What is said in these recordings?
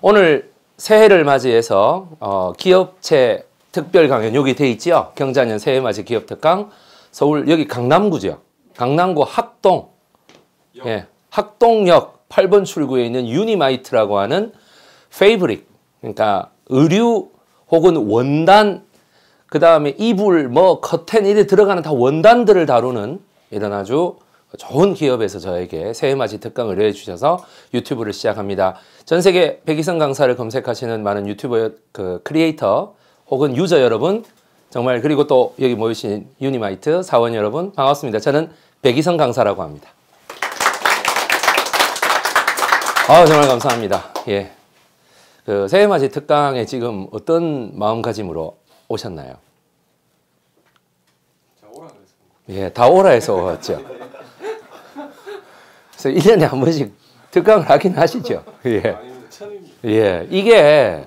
오늘 새해를 맞이해서 어, 기업체 특별 강연 여기 돼 있지요. 경자년 새해 맞이 기업 특강 서울 여기 강남구죠. 강남구 학동 예, 학동역 8번 출구에 있는 유니마이트라고 하는 페이브릭 그러니까 의류 혹은 원단 그 다음에 이불 뭐 커튼 이래 들어가는 다 원단들을 다루는 이런 아주 좋은 기업에서 저에게 새해맞이 특강 을뢰해 주셔서 유튜브를 시작합니다. 전 세계 백이성 강사를 검색하시는 많은 유튜버 그 크리에이터 혹은 유저 여러분 정말 그리고 또 여기 모이신 유니마이트 사원 여러분 반갑습니다. 저는 백이성 강사라고 합니다. 아 정말 감사합니다. 예. 그 새해맞이 특강에 지금 어떤 마음가짐으로 오셨나요? 예, 다 오라 에서 왔죠. 그래서 1년에 한 번씩 특강을 하긴 하시죠. 예. 예. 예. 이게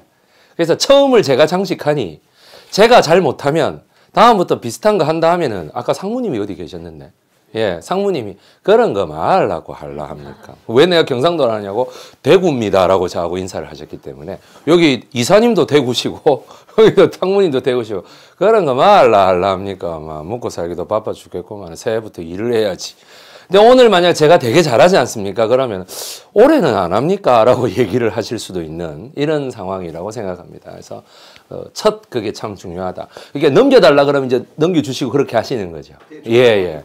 그래서 처음을 제가 장식하니 제가 잘 못하면 다음부터 비슷한 거 한다 하면은 아까 상무님이 어디 계셨는데 예 상무님이 그런 거 말라고 할라 합니까 왜 내가 경상도를 하냐고 대구입니다라고 저하고 인사를 하셨기 때문에 여기 이사님도 대구시고 여기도 상무님도 대구시고 그런 거 말라 할라 합니까 막 뭐 먹고 살기도 바빠 죽겠고만 새해부터 일을 해야지 근데 오늘 만약 제가 되게 잘하지 않습니까? 그러면 올해는 안 합니까? 라고 얘기를 하실 수도 있는 이런 상황이라고 생각합니다. 그래서 어, 첫 그게 참 중요하다. 이게 넘겨달라 그러면 이제 넘겨주시고 그렇게 하시는 거죠. 네, 예, 예.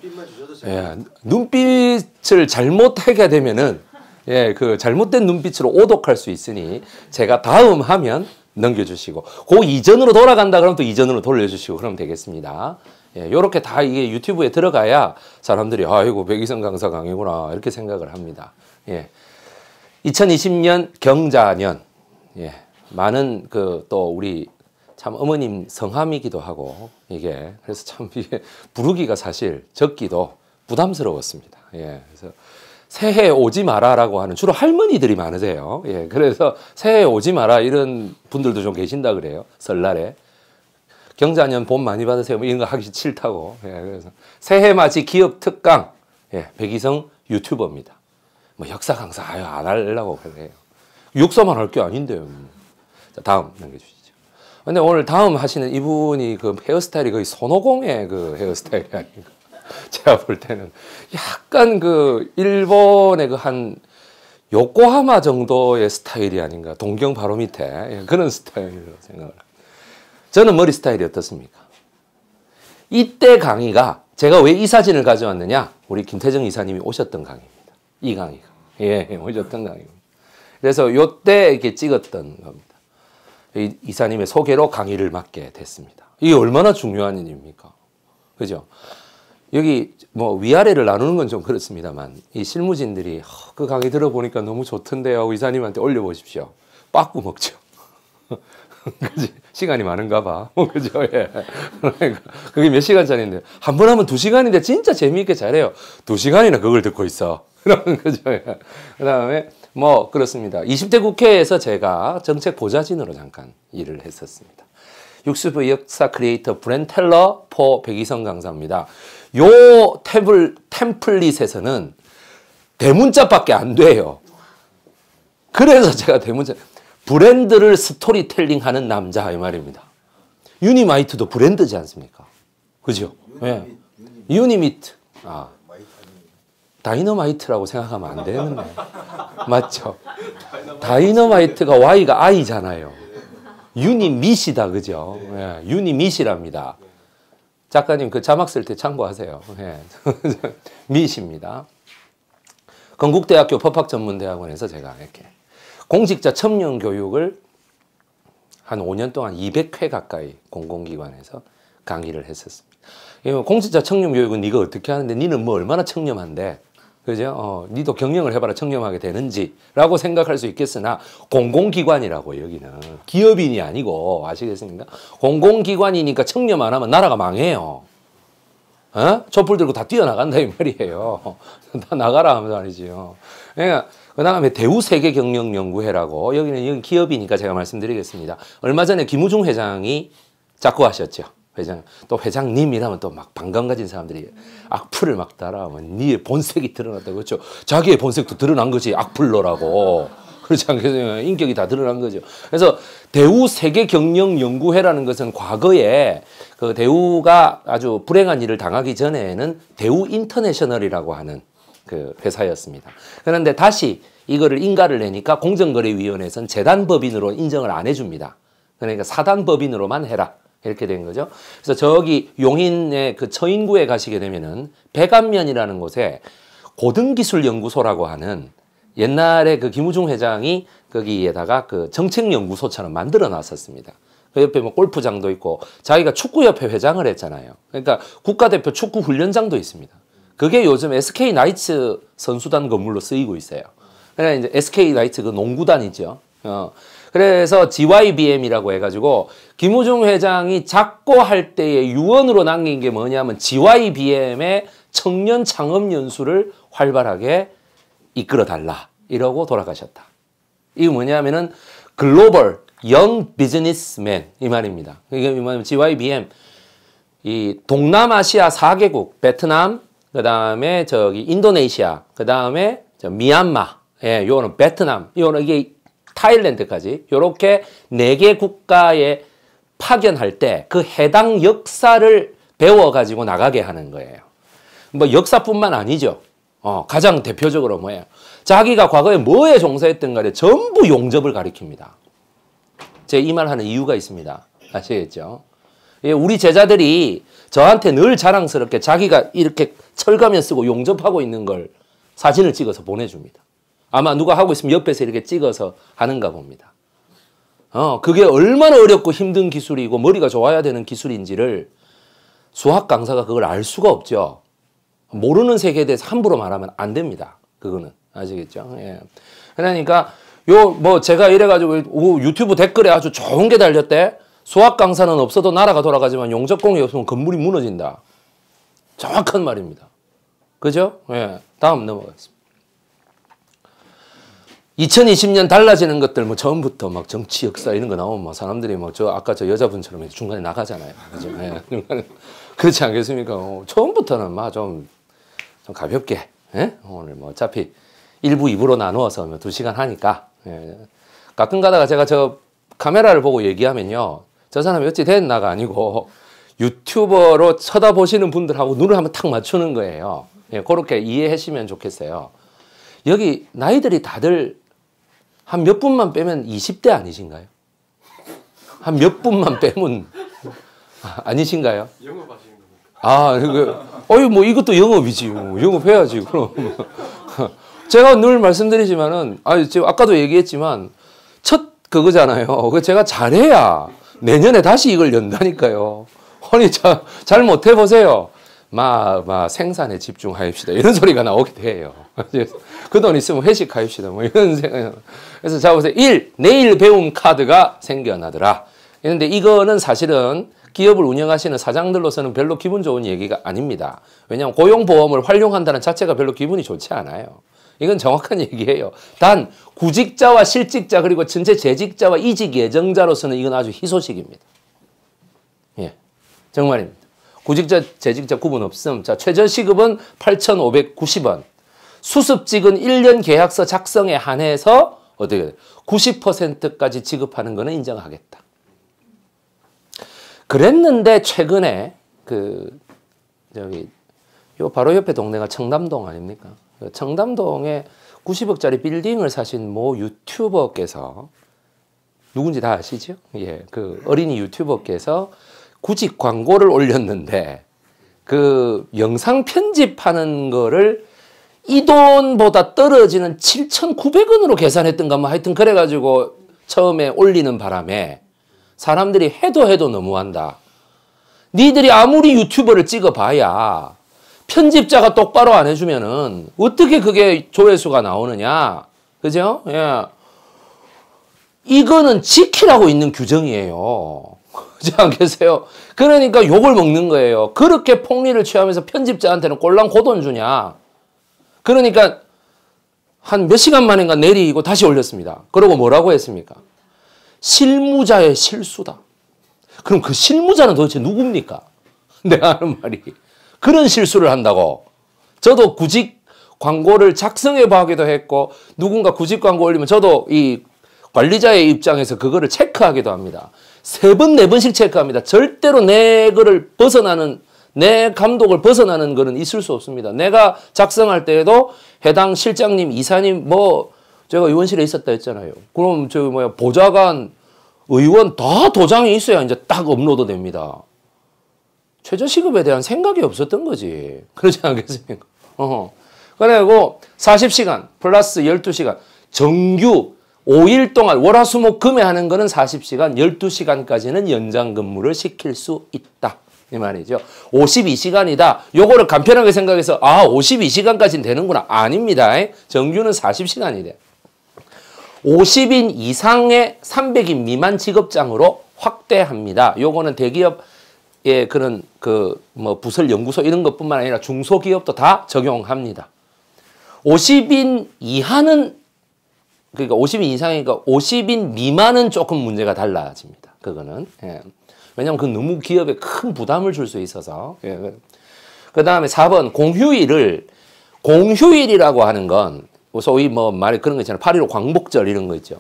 예. 눈빛을 잘못하게 되면은 예, 그 잘못된 눈빛으로 오독할 수 있으니 제가 다음 하면 넘겨주시고 그 이전으로 돌아간다 그러면 또 이전으로 돌려주시고 그러면 되겠습니다. 예, 요렇게 다 이게 유튜브에 들어가야 사람들이 아이고 백이성 강사 강의구나 이렇게 생각을 합니다. 예. 2020년 경자년 예. 많은 그 또 우리 참 어머님 성함이기도 하고 이게 그래서 참 이게 부르기가 사실 적기도 부담스러웠습니다. 예. 그래서 새해 오지 마라라고 하는 주로 할머니들이 많으세요. 예. 그래서 새해 오지 마라 이런 분들도 좀 계신다 그래요. 설날에. 경자년 돈 많이 받으세요. 뭐 이런 거 하기 싫다고. 예, 그래서 새해 맞이 기업 특강. 예, 백이성 유튜버입니다. 뭐 역사 강사 아유 안 하려고 그래요. 육사만 할 게 아닌데요. 음. 자, 다음 넘겨주시죠. 근데 오늘 다음 하시는 이분이 그 헤어스타일이 거의 손오공의 그 헤어스타일이 아닌가. 제가 볼 때는 약간 그 일본의 그 한 요코하마 정도의 스타일이 아닌가. 동경 바로 밑에 예, 그런 스타일이 생각을 합니다. 저는 머리 스타일이 어떻습니까? 이때 강의가 제가 왜 이 사진을 가져왔느냐? 우리 김태정 이사님이 오셨던 강의입니다. 이 강의가. 예, 예, 오셨던 강의입니다. 그래서 요때 이렇게 찍었던 겁니다. 이, 이사님의 소개로 강의를 맡게 됐습니다. 이게 얼마나 중요한 일입니까? 그죠? 여기 뭐 위아래를 나누는 건 좀 그렇습니다만 이 실무진들이 어, 그 강의 들어보니까 너무 좋던데요. 이사님한테 올려보십시오. 빠꾸 먹죠. 그지? 시간이 많은가 봐. 어, 그죠? 예. 그러니까 그게몇 시간짜리인데. 한 번 하면 두 시간인데 진짜 재미있게 잘해요. 두 시간이나 그걸 듣고 있어. 그죠 예. 그 다음에 뭐 그렇습니다. 20대 국회에서 제가 정책 보좌진으로 잠깐 일을 했었습니다. 육수부 역사 크리에이터 브렌 텔러 포 백이성 강사입니다. 요 탭을, 템플릿에서는 대문자밖에 안 돼요. 그래서 제가 대문자, 브랜드를 스토리텔링하는 남자 이 말입니다. 유니마이트도 브랜드지 않습니까? 그죠? 예. 유니미트. 아. 다이너마이트라고 생각하면 안 되는데. 맞죠? 다이너마이트가 Y가 I잖아요. 유니미시다, 그죠? 네. 예. 유니미시랍니다. 작가님 그 자막 쓸 때 참고하세요. 예. 미시입니다. 건국대학교 법학전문대학원에서 제가 이렇게 공직자 첨년 교육을 한 5년 동안 200회 가까이 공공기관에서 강의를 했었습니다. 공직자 청렴 교육은 네가 어떻게 하는데 니는 뭐 얼마나 청렴한데 그죠? 어, 니도 경영을 해봐라 청렴하게 되는지라고 생각할 수 있겠으나 공공기관이라고 여기는 기업인이 아니고 아시겠습니까? 공공기관이니까 청렴 안 하면 나라가 망해요. 어? 촛불 들고 다 뛰어나간다 이 말이에요. 다 나가라 하면서 아니지요. 그러니까 그 다음에 대우세계경영연구회라고 여기는 여기 기업이니까 제가 말씀드리겠습니다. 얼마 전에 김우중 회장이 작고하셨죠. 회장 또 회장님이라면 또 막 반감 가진 사람들이 악플을 막 달아하면 니의 본색이 드러났다 그렇죠 자기의 본색도 드러난 거지 악플러라고 그렇지 않겠어요 인격이 다 드러난 거죠 그래서 대우 세계 경영 연구회라는 것은 과거에 그 대우가 아주 불행한 일을 당하기 전에는 대우 인터내셔널이라고 하는 그 회사였습니다. 그런데 다시 이거를 인가를 내니까 공정거래위원회에서는 재단법인으로 인정을 안 해줍니다. 그러니까 사단법인으로만 해라. 이렇게 된 거죠. 그래서 저기 용인의 그 처인구에 가시게 되면은 백암면이라는 곳에 고등기술연구소라고 하는 옛날에 그 김우중 회장이 거기에다가 그 정책연구소처럼 만들어 놨었습니다. 그 옆에 뭐 골프장도 있고 자기가 축구협회 회장을 했잖아요. 그러니까 국가대표 축구훈련장도 있습니다. 그게 요즘 SK 나이츠 선수단 건물로 쓰이고 있어요. 그러 그러니까 이제 SK 나이츠 그 농구단이죠. 어. 그래서 GYBM이라고 해가지고 김우중 회장이 작고 할 때의 유언으로 남긴 게 뭐냐면 GYBM의 청년 창업 연수를 활발하게 이끌어 달라 이러고 돌아가셨다. 이게 뭐냐면은 글로벌 영 비즈니스맨 이 말입니다. 이게 뭐냐면 GYBM 이 동남아시아 4개국 베트남, 그 다음에 저기 인도네시아, 그 다음에 저 미얀마, 예, 요거는 베트남, 요거는 이게 타일랜드까지 요렇게 네 개 국가에 파견할 때 그 해당 역사를 배워 가지고 나가게 하는 거예요. 뭐 역사뿐만 아니죠. 어, 가장 대표적으로 뭐예요? 자기가 과거에 뭐에 종사했던 가를 전부 용접을 가리킵니다. 제이말 하는 이유가 있습니다. 아시겠죠? 예, 우리 제자들이 저한테 늘 자랑스럽게 자기가 이렇게 철가면 쓰고 용접하고 있는 걸 사진을 찍어서 보내줍니다. 아마 누가 하고 있으면 옆에서 이렇게 찍어서 하는가 봅니다. 어, 그게 얼마나 어렵고 힘든 기술이고 머리가 좋아야 되는 기술인지를 수학 강사가 그걸 알 수가 없죠. 모르는 세계에 대해서 함부로 말하면 안 됩니다. 그거는 아시겠죠? 예. 그러니까 요 뭐 제가 이래가지고 유튜브 댓글에 아주 좋은 게 달렸대. 소학 강사는 없어도 나라가 돌아가지만 용접공이 없으면 건물이 무너진다. 정확한 말입니다. 그죠? 예. 다음 넘어가겠습니다. 2020년 달라지는 것들 뭐 처음부터 막 정치 역사 이런 거 나오면 막 뭐 사람들이 막저 뭐 아까 저 여자분처럼 중간에 나가잖아요. 그죠? 예. 그렇지 않겠습니까? 어, 처음부터는 막 좀 좀 가볍게 예? 오늘 뭐 어차피 1부 2부로 나누어서 2시간 뭐 하니까 예. 가끔 가다가 제가 저 카메라를 보고 얘기하면요. 저 사람이 어찌 됐나가 아니고 유튜버로 쳐다보시는 분들하고 눈을 한번 탁 맞추는 거예요. 예, 그렇게 이해하시면 좋겠어요. 여기 나이들이 다들 한 몇 분만 빼면 20대 아니신가요? 한 몇 분만 빼면 아, 아니신가요? 영업하시는 겁니까? 아, 그, 어이, 뭐 이것도 영업이지. 뭐. 영업해야지, 그럼. 제가 늘 말씀드리지만은, 아, 지금 아까도 얘기했지만, 첫 그거잖아요. 그 제가 잘해야 내년에 다시 이걸 연다니까요. 아니, 자, 잘 못해보세요. 마, 마, 생산에 집중하입시다. 이런 소리가 나오기도 요그 돈 있으면 회식하입시다. 뭐 이런 생각. 그래서 자, 보세요. 1. 내일 배움 카드가 생겨나더라. 그런데 이거는 사실은 기업을 운영하시는 사장들로서는 별로 기분 좋은 얘기가 아닙니다. 왜냐하면 고용보험을 활용한다는 자체가 별로 기분이 좋지 않아요. 이건 정확한 얘기예요. 단 구직자와 실직자 그리고 전체 재직자와 이직 예정자로서는 이건 아주 희소식입니다. 예, 정말입니다. 구직자, 재직자 구분 없음. 자, 최저시급은 8,590원. 수습직은 1년 계약서 작성에 한해서 어떻게 90%까지 지급하는 거는 인정하겠다. 그랬는데 최근에 그 저기 요 바로 옆에 동네가 청담동 아닙니까? 청담동에 90억짜리 빌딩을 사신 모 유튜버께서 누군지 다 아시죠? 예, 그 어린이 유튜버께서 구직 광고를 올렸는데 그 영상 편집하는 거를 이 돈보다 떨어지는 7,900원으로 계산했던가 뭐 하여튼 그래가지고 처음에 올리는 바람에 사람들이 해도 해도 너무한다. 니들이 아무리 유튜버를 찍어봐야 편집자가 똑바로 안 해주면은 어떻게 그게 조회수가 나오느냐. 그죠? 예. 이거는 지키라고 있는 규정이에요. 그지 않겠어요? 그러니까 욕을 먹는 거예요. 그렇게 폭리를 취하면서 편집자한테는 꼴랑 고돈 주냐. 그러니까 한 몇 시간 만인가 내리고 다시 올렸습니다. 그러고 뭐라고 했습니까? 실무자의 실수다. 그럼 그 실무자는 도대체 누굽니까? 내가 하는 말이. 그런 실수를 한다고. 저도 구직 광고를 작성해 봐기도 했고 누군가 구직 광고 올리면 저도 이 관리자의 입장에서 그거를 체크하기도 합니다. 세 번, 네 번씩 체크합니다. 절대로 내 글을 벗어나는 내 감독을 벗어나는 글은 있을 수 없습니다. 내가 작성할 때에도 해당 실장님, 이사님, 뭐, 제가 의원실에 있었다 했잖아요. 그럼 저 뭐야, 보좌관, 의원 다 도장이 있어야 이제 딱 업로드 됩니다. 최저시급에 대한 생각이 없었던 거지. 그러지 않겠습니까? 어. 그래고 40시간 플러스 12시간 정규 5일 동안 월화수목 금에 하는 거는 40시간 12시간까지는 연장 근무를 시킬 수 있다. 이 말이죠. 52시간이다. 요거를 간편하게 생각해서 아 52시간까지는 되는구나. 아닙니다. 정규는 40시간이 돼. 50인 이상의 300인 미만 직업장으로 확대합니다. 요거는 대기업 예, 그런 그 뭐 부설 연구소 이런 것뿐만 아니라 중소기업도 다 적용합니다. 50인 이하는 그러니까 50인 이상이니까 50인 미만은 조금 문제가 달라집니다. 그거는. 예. 왜냐하면 그 너무 기업에 큰 부담을 줄 수 있어서. 예. 그 다음에 4번 공휴일을 공휴일이라고 하는 건 소위 뭐말 그런 거 있잖아요. 8.15 광복절 이런 거 있죠.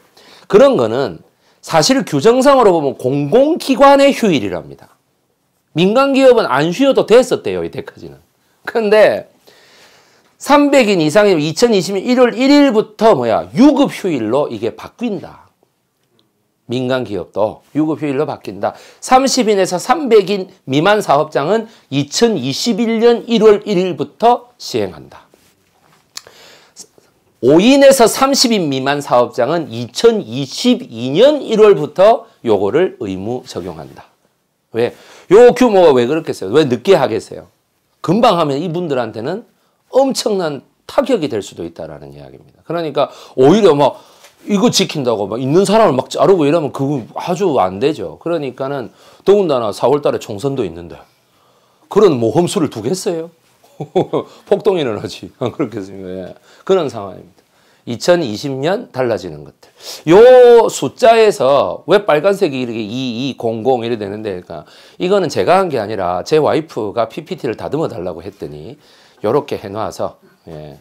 그런 거는 사실 규정상으로 보면 공공기관의 휴일이랍니다. 민간 기업은 안 쉬어도 됐었대요, 이때까지는. 근데 300인 이상이면 2020년 1월 1일부터 뭐야, 유급 휴일로 이게 바뀐다. 민간 기업도 유급 휴일로 바뀐다. 30인에서 300인 미만 사업장은 2021년 1월 1일부터 시행한다. 5인에서 30인 미만 사업장은 2022년 1월부터 요거를 의무 적용한다. 왜? 요 규모가 왜 그렇겠어요? 왜 늦게 하겠어요? 금방 하면 이분들한테는 엄청난 타격이 될 수도 있다라는 이야기입니다. 그러니까 오히려 막 이거 지킨다고 막 있는 사람을 막 자르고 이러면 그거 아주 안 되죠. 그러니까는 더군다나 4월 달에 총선도 있는데 그런 모험수를 두겠어요? 폭동이는 하지. 안 그렇겠습니까? 예. 그런 상황입니다. 2020년 달라지는 것들. 요 숫자에서 왜 빨간색이 이렇게 2200 이래 되는데, 그러니까 이거는 제가 한 게 아니라 제 와이프가 PPT를 다듬어 달라고 했더니 요렇게 해놔서, 예.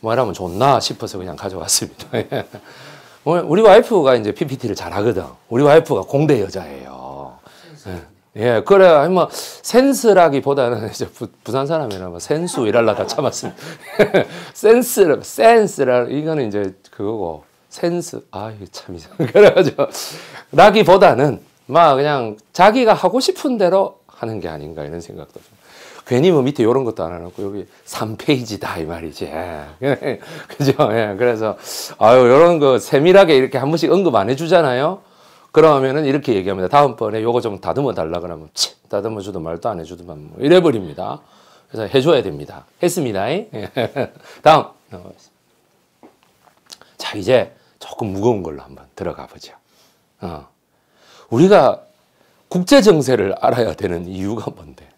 뭐라면 좋나 싶어서 그냥 가져왔습니다. 예. 뭐 우리 와이프가 이제 PPT를 잘하거든. 우리 와이프가 공대 여자예요. 예. 예, 그래야 뭐 센스라기보다는 이제 부, 산 사람이라 뭐 센수 이랄라다 참았습니다. 센스, 센스라 이거는 이제 그거고 센스 아참 유 이상 그래가지고 라기보다는 막 그냥 자기가 하고 싶은 대로 하는 게 아닌가 이런 생각도 좀. 괜히 뭐 밑에 이런 것도 안 해놓고 여기 3페이지다 이 말이지. 예. 그죠? 예. 그래서 아유 이런 거 세밀하게 이렇게 한 번씩 언급 안 해주잖아요. 그러면은 이렇게 얘기합니다. 다음번에 요거 좀 다듬어 달라 그러면 치, 다듬어 주도 말도 안 해주더만 뭐 이래 버립니다. 그래서 해줘야 됩니다. 했습니다. 다음. 자, 이제 조금 무거운 걸로 한번 들어가 보죠. 어. 우리가 국제 정세를 알아야 되는 이유가 뭔데?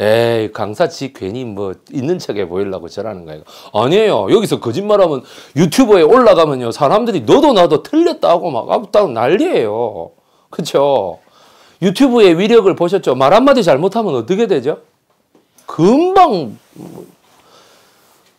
에이 강사지 괜히 뭐 있는 척해 보이려고 저라는 거예요. 아니에요. 여기서 거짓말하면 유튜버에 올라가면요 사람들이 너도 나도 틀렸다고 막 아무따고 난리예요. 그렇죠? 유튜브의 위력을 보셨죠? 말 한마디 잘못하면 어떻게 되죠? 금방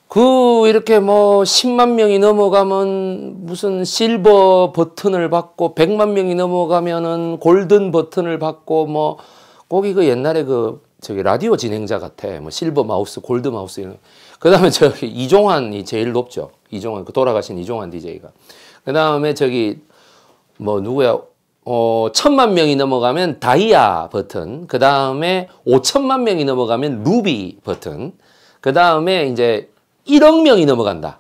그 이렇게 뭐 10만 명이 넘어가면 무슨 실버 버튼을 받고 100만 명이 넘어가면은 골든 버튼을 받고 뭐꼭 이거 옛날에 그 저기 라디오 진행자 같아. 뭐 실버 마우스, 골드 마우스 이런. 그다음에 저기 이종환이 제일 높죠. 이종환 그 돌아가신 이종환 DJ가. 그다음에 저기 뭐 누구야? 어, 천만 명이 넘어가면 다이아 버튼. 그다음에 오천만 명이 넘어가면 루비 버튼. 그다음에 이제 일억 명이 넘어간다.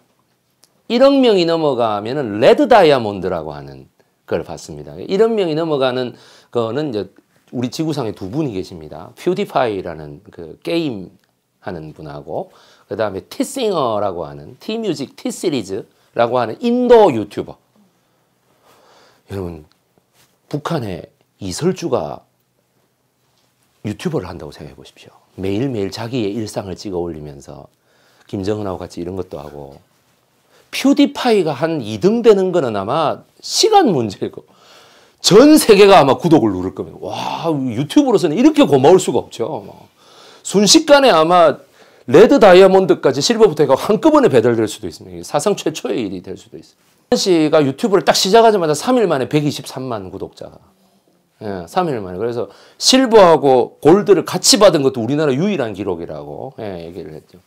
일억 명이 넘어가면은 레드 다이아몬드라고 하는 걸 봤습니다. 일억 명이 넘어가는 거는 이제 우리 지구상에 두 분이 계십니다. 퓨디파이라는 그 게임 하는 분하고 그 다음에 티싱어라고 하는 티뮤직 티시리즈라고 하는 인도 유튜버. 여러분 북한에 이설주가 유튜버를 한다고 생각해 보십시오. 매일매일 자기의 일상을 찍어 올리면서 김정은하고 같이 이런 것도 하고 퓨디파이가 한 2등 되는 거는 아마 시간 문제고 전 세계가 아마 구독을 누를 겁니다. 와, 유튜브로서는 이렇게 고마울 수가 없죠. 순식간에 아마 레드 다이아몬드까지 실버부터 해가 한꺼번에 배달될 수도 있습니다. 사상 최초의 일이 될 수도 있습니다. 씨가 유튜브를 딱 시작하자마자 3일 만에 123만 구독자가. 예, 3일 만에. 그래서 실버하고 골드를 같이 받은 것도 우리나라 유일한 기록이라고 예, 얘기를 했죠.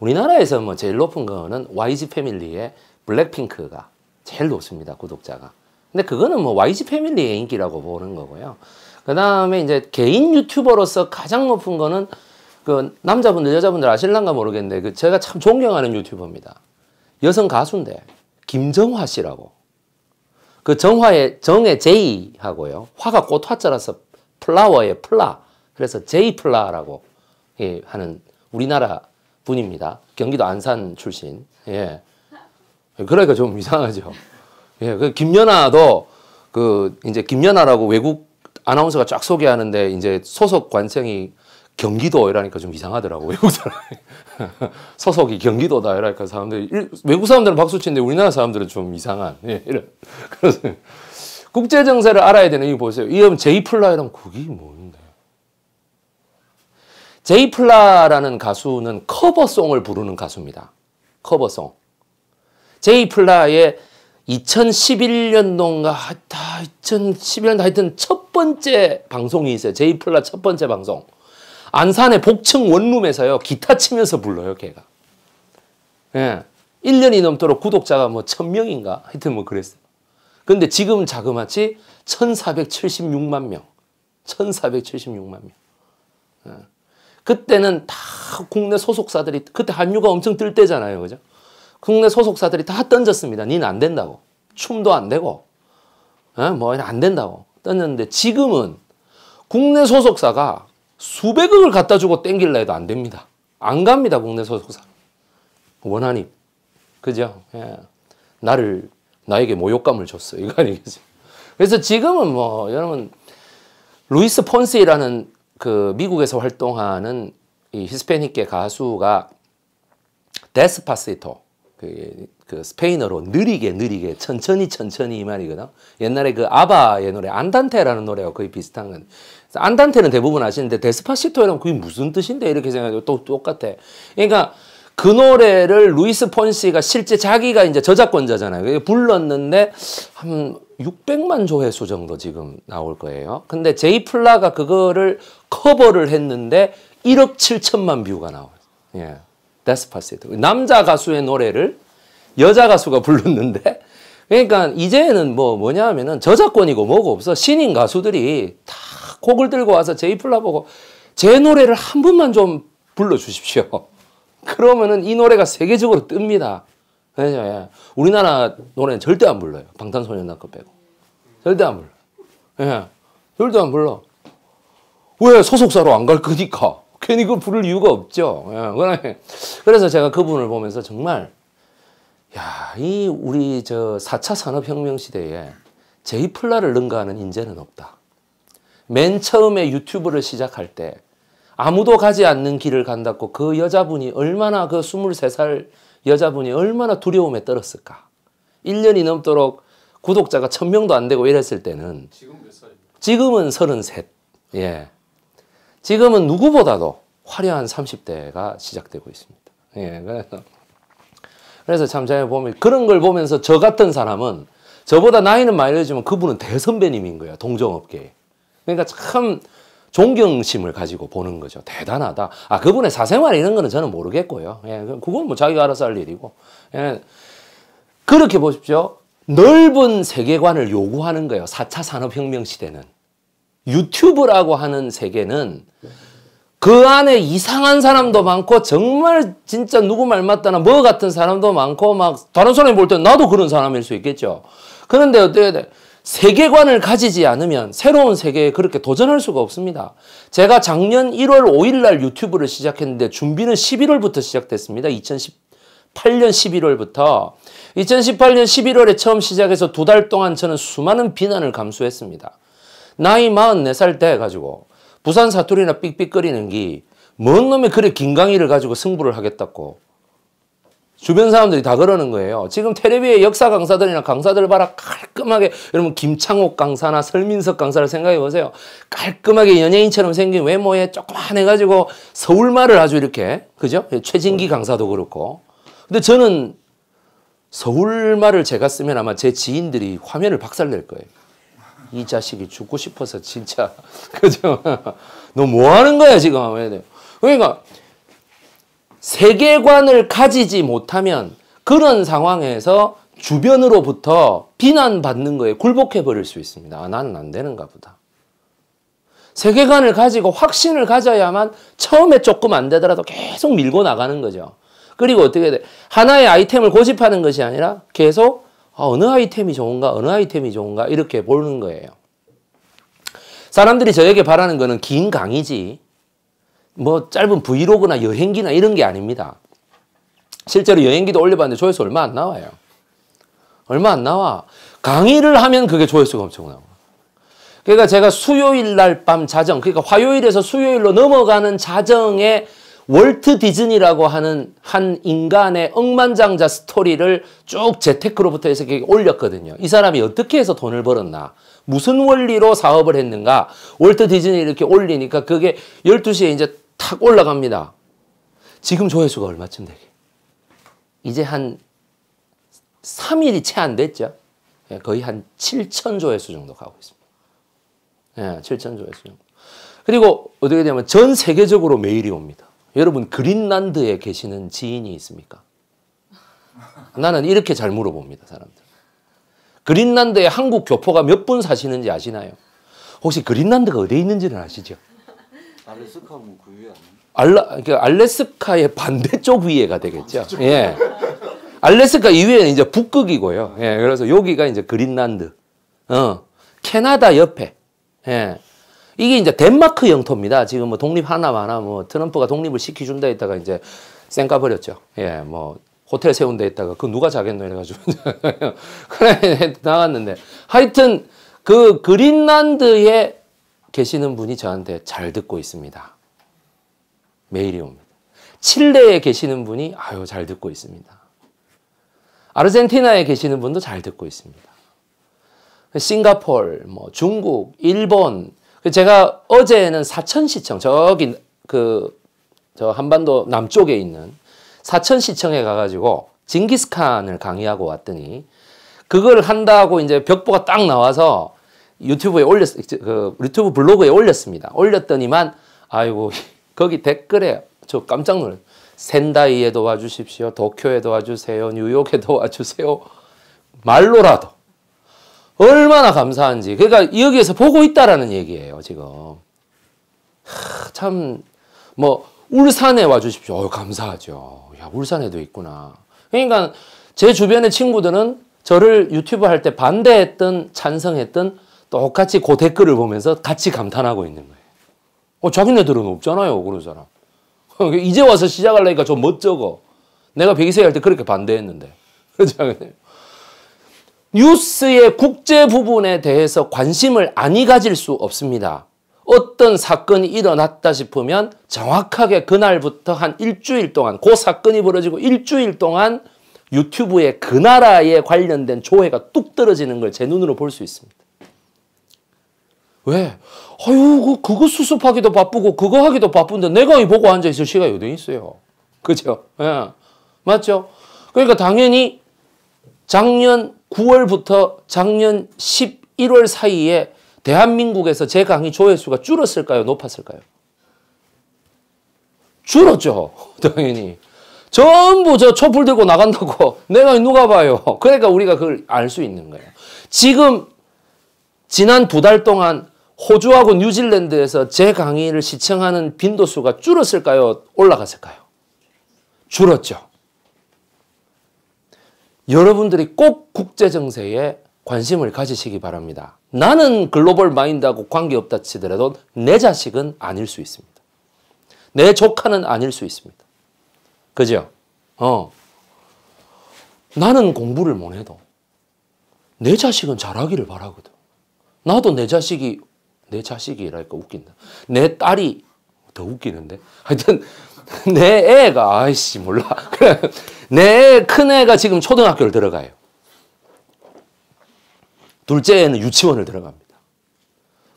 우리나라에서 뭐 제일 높은 거는 YG 패밀리의 블랙핑크가 제일 높습니다. 구독자가. 근데 그거는 뭐 YG 패밀리의 인기라고 보는 거고요. 그 다음에 이제 개인 유튜버로서 가장 높은 거는 그 남자분들, 여자분들 아실랑가 모르겠는데 그 제가 참 존경하는 유튜버입니다. 여성 가수인데 김정화 씨라고. 그 정화의 정의 제이 하고요. 화가 꽃화자라서 플라워의 플라. 그래서 제이 플라라고 예, 하는 우리나라 분입니다. 경기도 안산 출신. 예. 그러니까 좀 이상하죠. 예, 그 김연아도 그 이제 김연아라고 외국 아나운서가 쫙 소개하는데 이제 소속 관생이 경기도 이라니까 좀 이상하더라고 외국 사람 소속이 경기도다 이러니까 사람들이 일, 외국 사람들은 박수 치는데 우리나라 사람들은 좀 이상한 예, 이런 그래서 국제 정세를 알아야 되는 이 보세요. 이음 제이플라이랑 그게 뭔데? 제이플라라는 가수는 커버송을 부르는 가수입니다. 커버송. 제이플라의 2011년도인가 하여튼 2 0 1 1년 하여튼 첫 번째 방송이 있어요. 제이플라 첫 번째 방송. 안산의 복층 원룸에서요. 기타 치면서 불러요. 걔가. 예. 1년이 넘도록 구독자가 뭐 1000명인가 하여튼 뭐 그랬어요. 근데 지금 자그마치 1476만 명. 1476만 명. 예. 그때는 다 국내 소속사들이 그때 한류가 엄청 뜰 때잖아요. 그죠? 국내 소속사들이 다 던졌습니다. 니는 안 된다고. 춤도 안 되고, 어? 뭐, 안 된다고. 떴는데 지금은 국내 소속사가 수백억을 갖다 주고 땡길라 해도 안 됩니다. 안 갑니다, 국내 소속사. 원하니. 그죠? 예. 나를, 나에게 모욕감을 줬어. 이거 아니겠지. 그래서 지금은 뭐, 여러분, 루이스 폰스이라는 그 미국에서 활동하는 이 히스패닉계 가수가 데스파시토 그, 그 스페인어로 느리게 느리게 천천히 천천히 이 말이거든. 옛날에 그 아바의 노래 안단테라는 노래와 거의 비슷한 건. 안단테는 대부분 아시는데 데스파시토에는 그게 무슨 뜻인데 이렇게 생각해도 또 똑같아. 그러니까 그 노래를 루이스 폰시가 실제 자기가 이제 저작권자잖아요. 불렀는데 한 600만 조회수 정도 지금 나올 거예요. 근데 제이 플라가 그거를 커버를 했는데 1억 7천만 뷰가 나와요. 예. 데스파시토. 남자 가수의 노래를 여자 가수가 불렀는데 그러니까 이제는 뭐 뭐냐 하면은 저작권이고 뭐고 없어. 신인 가수들이 다 곡을 들고 와서 제이플라 보고 제 노래를 한 번만 좀 불러주십시오. 그러면은 이 노래가 세계적으로 뜹니다. 예, 우리나라 노래는 절대 안 불러요. 방탄소년단 거 빼고. 절대 안 불러. 예. 절대 안 불러. 왜 소속사로 안 갈 거니까. 괜히 그걸 부를 이유가 없죠. 예, 그래서 제가 그분을 보면서 정말 야, 이 우리 저 4차 산업혁명 시대에 제이플라를 능가하는 인재는 없다. 맨 처음에 유튜브를 시작할 때 아무도 가지 않는 길을 간다고 그 여자분이 얼마나 그 23살 여자분이 얼마나 두려움에 떨었을까. 1년이 넘도록 구독자가 1000명도 안 되고 이랬을 때는 지금 몇 살입니까? 지금은 33. 예. 지금은 누구보다도 화려한 30대가 시작되고 있습니다. 예, 그래서, 그래서 참 제가 보면 그런 걸 보면서 저 같은 사람은 저보다 나이는 많이 되지만 그분은 대선배님인 거예 동종업계에. 그러니까 참 존경심을 가지고 보는 거죠. 대단하다. 아, 그분의 사생활 이런 거는 저는 모르겠고요. 예, 그건 뭐 자기가 알아서 할 일이고. 예, 그렇게 보십시오. 넓은 세계관을 요구하는 거예요. 4차 산업혁명 시대는. 유튜브라고 하는 세계는 그 안에 이상한 사람도 많고 정말 진짜 누구 말 맞다나 뭐 같은 사람도 많고 막 다른 사람이 볼때 나도 그런 사람일 수 있겠죠. 그런데 어때야 돼? 세계관을 가지지 않으면 새로운 세계에 그렇게 도전할 수가 없습니다. 제가 작년 1월 5일 날 유튜브를 시작했는데 준비는 11월부터 시작됐습니다. 2018년 11월부터 2018년 11월에 처음 시작해서 두 달 동안 저는 수많은 비난을 감수했습니다. 나이 44살 돼 가지고 부산 사투리나 삑삑거리는 게 뭔 놈이 그래 김강희를 가지고 승부를 하겠다고 주변 사람들이 다 그러는 거예요. 지금 테레비의 역사 강사들이나 강사들 봐라 깔끔하게 여러분 김창옥 강사나 설민석 강사를 생각해 보세요. 깔끔하게 연예인처럼 생긴 외모에 조그만 해가지고 서울말을 아주 이렇게 그죠? 최진기 강사도 그렇고 근데 저는 서울말을 제가 쓰면 아마 제 지인들이 화면을 박살낼 거예요. 이 자식이 죽고 싶어서 진짜 그죠? 너 뭐 하는 거야 지금? 왜돼 그러니까 세계관을 가지지 못하면 그런 상황에서 주변으로부터 비난받는 거에 굴복해 버릴 수 있습니다. 아, 나는 안 되는가 보다. 세계관을 가지고 확신을 가져야만 처음에 조금 안 되더라도 계속 밀고 나가는 거죠. 그리고 어떻게 돼? 하나의 아이템을 고집하는 것이 아니라 계속 아, 어느 아이템이 좋은가 어느 아이템이 좋은가 이렇게 보는 거예요. 사람들이 저에게 바라는 거는 긴 강의지 뭐 짧은 브이로그나 여행기나 이런 게 아닙니다. 실제로 여행기도 올려봤는데 조회수 얼마 안 나와요. 얼마 안 나와. 강의를 하면 그게 조회수가 엄청 나와. 그러니까 제가 수요일 날 밤 자정, 그러니까 화요일에서 수요일로 넘어가는 자정에 월트 디즈니라고 하는 한 인간의 억만장자 스토리를 쭉 재테크로부터 해서 올렸거든요. 이 사람이 어떻게 해서 돈을 벌었나? 무슨 원리로 사업을 했는가? 월트 디즈니 이렇게 올리니까 그게 12시에 이제 탁 올라갑니다. 지금 조회수가 얼마쯤 되게? 이제 한 3일이 채 안 됐죠. 예, 거의 한 7천 조회수 정도 가고 있습니다. 예, 7천 조회수 정도. 그리고 어떻게 되면 전 세계적으로 메일이 옵니다. 여러분 그린란드에 계시는 지인이 있습니까? 나는 이렇게 잘 물어봅니다, 사람들. 그린란드에 한국 교포가 몇 분 사시는지 아시나요? 혹시 그린란드가 어디에 있는지는 아시죠? 알래스카 뭐그 위에 알라, 그러니까 알래스카의 반대쪽 위에가 되겠죠. 아, 예. 알래스카 이외에는 이제 북극이고요. 예. 그래서 여기가 이제 그린란드. 어. 캐나다 옆에. 예. 이게 이제 덴마크 영토입니다. 지금 뭐 독립 하나마나 뭐 트럼프가 독립을 시키준다 했다가 이제 쌩까 버렸죠. 예, 뭐 호텔 세운 데 있다가 그 누가 자겠노 이래가지고 그래 나갔는데 하여튼 그 그린란드에 계시는 분이 저한테 잘 듣고 있습니다. 메일이 옵니다. 칠레에 계시는 분이 아유 잘 듣고 있습니다. 아르헨티나에 계시는 분도 잘 듣고 있습니다. 싱가폴, 뭐 중국, 일본, 그 제가 어제는 사천시청 저기 그 저 한반도 남쪽에 있는 사천시청에 가가지고 징기스칸을 강의하고 왔더니 그걸 한다고 이제 벽보가 딱 나와서 유튜브에 올렸 그 유튜브 블로그에 올렸습니다. 올렸더니만 아이고 거기 댓글에 저 깜짝 놀랐 센다이에도 와주십시오. 도쿄에도 와주세요. 뉴욕에도 와주세요. 말로라도 얼마나 감사한지. 그러니까 여기에서 보고 있다라는 얘기예요, 지금. 하, 참, 뭐, 울산에 와 주십시오. 어, 감사하죠. 야, 울산에도 있구나. 그러니까 제 주변의 친구들은 저를 유튜브 할 때 반대했던, 찬성했던 똑같이 그 댓글을 보면서 같이 감탄하고 있는 거예요. 어, 자기네들은 없잖아요, 그런 사람. 어, 이제 와서 시작하려니까 좀멋져고 내가 102세 할때 그렇게 반대했는데. 그렇죠. 뉴스의 국제 부분에 대해서 관심을 아니 가질 수 없습니다. 어떤 사건이 일어났다 싶으면 정확하게 그날부터 한 일주일 동안 그 사건이 벌어지고 일주일 동안 유튜브에 그 나라에 관련된 조회가 뚝 떨어지는 걸 제 눈으로 볼 수 있습니다. 왜? 아유, 그, 거 수습하기도 바쁘고 그거 하기도 바쁜데 내가 이 보고 앉아있을 시간이 어디 있어요. 그죠? 예. 맞죠? 그러니까 당연히 작년 9월부터 작년 11월 사이에 대한민국에서 제 강의 조회수가 줄었을까요? 높았을까요? 줄었죠. 당연히. 전부 저 촛불 들고 나간다고 내가 누가 봐요. 그러니까 우리가 그걸 알 수 있는 거예요. 지금 지난 두 달 동안 호주하고 뉴질랜드에서 제 강의를 시청하는 빈도수가 줄었을까요? 올라갔을까요? 줄었죠. 여러분들이 꼭 국제 정세에 관심을 가지시기 바랍니다. 나는 글로벌 마인드하고 관계없다 치더라도 내 자식은 아닐 수 있습니다. 내 조카는 아닐 수 있습니다. 그죠? 어. 나는 공부를 못 해도 내 자식은 잘하기를 바라거든. 나도 내 자식이, 내 자식이랄까 웃긴다. 내 딸이 더 웃기는데? 하여튼 내 애가 아이씨 몰라. 내 큰 애가 지금 초등학교를 들어가요. 둘째 애는 유치원을 들어갑니다.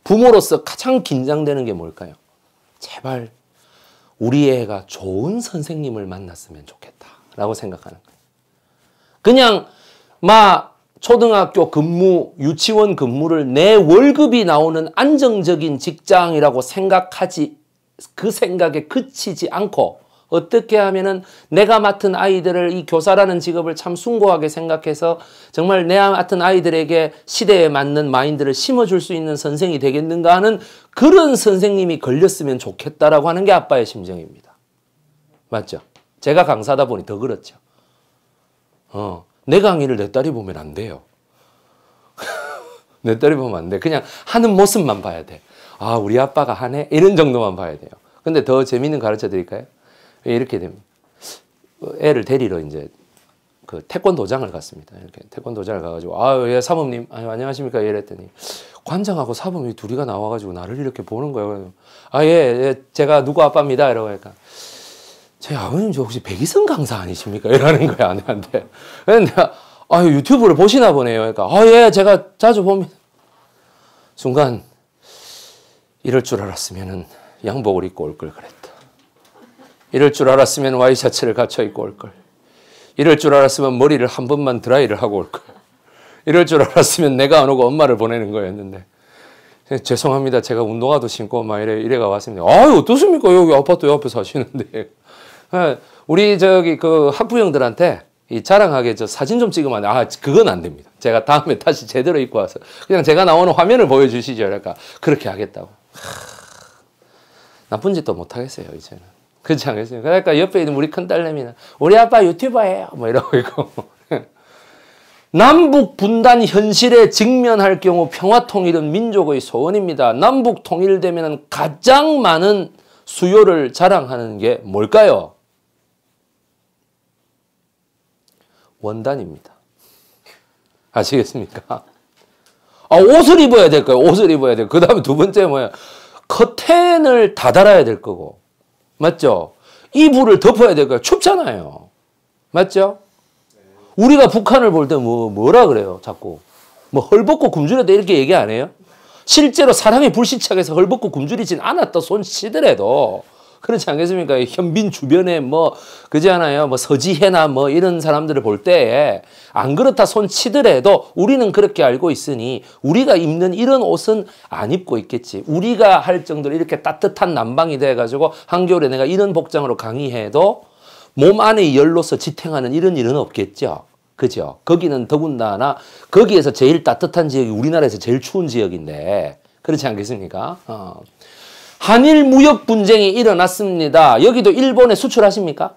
부모로서 가장 긴장되는 게 뭘까요? 제발 우리 애가 좋은 선생님을 만났으면 좋겠다라고 생각하는 거예요. 그냥 마 초등학교 근무, 유치원 근무를 내 월급이 나오는 안정적인 직장이라고 생각하지 그 생각에 그치지 않고 어떻게 하면은 내가 맡은 아이들을 이 교사라는 직업을 참 숭고하게 생각해서 정말 내가 맡은 아이들에게 시대에 맞는 마인드를 심어줄 수 있는 선생이 되겠는가 하는 그런 선생님이 걸렸으면 좋겠다라고 하는 게 아빠의 심정입니다. 맞죠? 제가 강사다 보니 더 그렇죠. 어, 내 강의를 내 딸이 보면 안 돼요. 내 딸이 보면 안 돼. 그냥 하는 모습만 봐야 돼. 아, 우리 아빠가 하네? 이런 정도만 봐야 돼요. 근데 더 재밌는 가르쳐 드릴까요? 이렇게 됩니다. 애를 데리러 이제 그 태권도장을 갔습니다. 이렇게 태권도장을 가가지고 아, 예, 사범님, 아니, 안녕하십니까? 이랬더니 관장하고 사범이 둘이가 나와가지고 나를 이렇게 보는 거예요. 아, 예, 예 제가 누구 아빠입니다. 이러고 하니까 제 아버님 저 혹시 백이성 강사 아니십니까? 이러는 거야, 아내한테. 근데 아, 유튜브를 보시나 보네요. 그러니까 아, 예, 제가 자주 봅니다. 순간 이럴 줄 알았으면 양복을 입고 올 걸 그랬다. 이럴 줄 알았으면 와이셔츠를 갖춰 입고 올 걸. 이럴 줄 알았으면 머리를 한 번만 드라이를 하고 올 걸. 이럴 줄 알았으면 내가 안 오고 엄마를 보내는 거였는데. 죄송합니다. 제가 운동화도 신고 막 이래, 이래가 왔습니다. 아유, 어떻습니까? 여기 아파트 옆에 사시는데. 아, 우리 저기 그 학부형들한테 이 자랑하게 저 사진 좀 찍으면 안 아, 그건 안 됩니다. 제가 다음에 다시 제대로 입고 와서 그냥 제가 나오는 화면을 보여주시죠. 그러니까 그렇게 하겠다고. 나쁜 짓도 못하겠어요 이제는 그렇지 않겠어요 그러니까 옆에 있는 우리 큰딸내미는 우리 아빠 유튜버예요 뭐 이러고 있고 남북 분단 현실에 직면할 경우 평화 통일은 민족의 소원입니다. 남북 통일되면 가장 많은 수요를 자랑하는 게 뭘까요? 원단입니다. 아시겠습니까? 아, 옷을 입어야 될 거예요. 옷을 입어야 돼요. 그 다음에 두 번째 뭐예요? 커튼을 다 달아야 될 거고. 맞죠? 이불을 덮어야 될 거예요. 춥잖아요. 맞죠? 우리가 북한을 볼 때 뭐, 뭐라 그래요? 자꾸. 뭐 헐벗고 굶주렸다 이렇게 얘기 안 해요? 실제로 사람이 불시착해서 헐벗고 굶주리진 않았다 손 시더라도 그렇지 않겠습니까? 현빈 주변에 뭐 그지 않아요? 뭐 서지혜나 뭐 이런 사람들을 볼 때에 안 그렇다 손 치더라도 우리는 그렇게 알고 있으니 우리가 입는 이런 옷은 안 입고 있겠지. 우리가 할 정도로 이렇게 따뜻한 난방이 돼가지고 한겨울에 내가 이런 복장으로 강의해도 몸안에 열로서 지탱하는 이런 일은 없겠죠. 그죠? 거기는 더군다나 거기에서 제일 따뜻한 지역이 우리나라에서 제일 추운 지역인데 그렇지 않겠습니까? 어. 한일 무역 분쟁이 일어났습니다. 여기도 일본에 수출하십니까?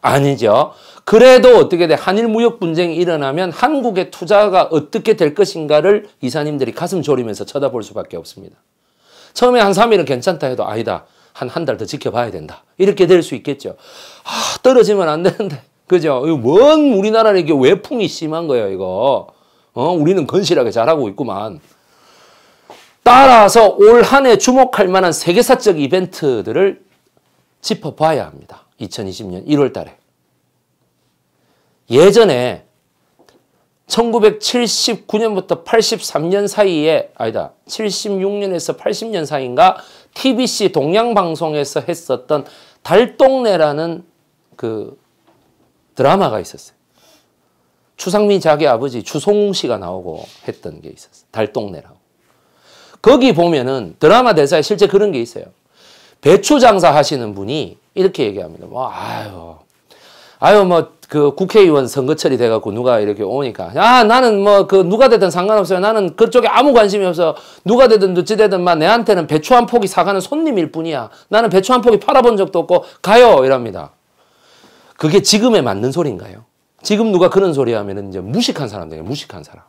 아니죠. 그래도 어떻게 돼? 한일 무역 분쟁이 일어나면 한국의 투자가 어떻게 될 것인가를 이사님들이 가슴 졸이면서 쳐다볼 수밖에 없습니다. 처음에 한 3일은 괜찮다 해도 아니다. 한 한 달 더 지켜봐야 된다. 이렇게 될 수 있겠죠. 아, 떨어지면 안 되는데. 그죠? 먼 우리나라는 이게 외풍이 심한 거예요, 이거. 어, 우리는 건실하게 잘하고 있구만. 따라서 올 한 해 주목할 만한 세계사적 이벤트들을 짚어봐야 합니다. 2020년 1월 달에. 예전에 1979년부터 83년 사이에 아니다 76년에서 80년 사이인가 TBC 동양방송에서 했었던 달동네라는 그 드라마가 있었어요. 추상민 자기 아버지 주송웅 씨가 나오고 했던 게 있었어요. 달동네라고. 거기 보면은 드라마 대사에 실제 그런 게 있어요. 배추 장사 하시는 분이 이렇게 얘기합니다. 뭐 아유, 아유 뭐 그 국회의원 선거철이 돼갖고 누가 이렇게 오니까 아 나는 뭐 그 누가 되든 상관없어요. 나는 그쪽에 아무 관심이 없어. 누가 되든 누찌 되든 막 내한테는 배추 한 포기 사가는 손님일 뿐이야. 나는 배추 한 포기 팔아본 적도 없고 가요 이랍니다. 그게 지금에 맞는 소리인가요? 지금 누가 그런 소리 하면은 이제 무식한 사람 되요 무식한 사람.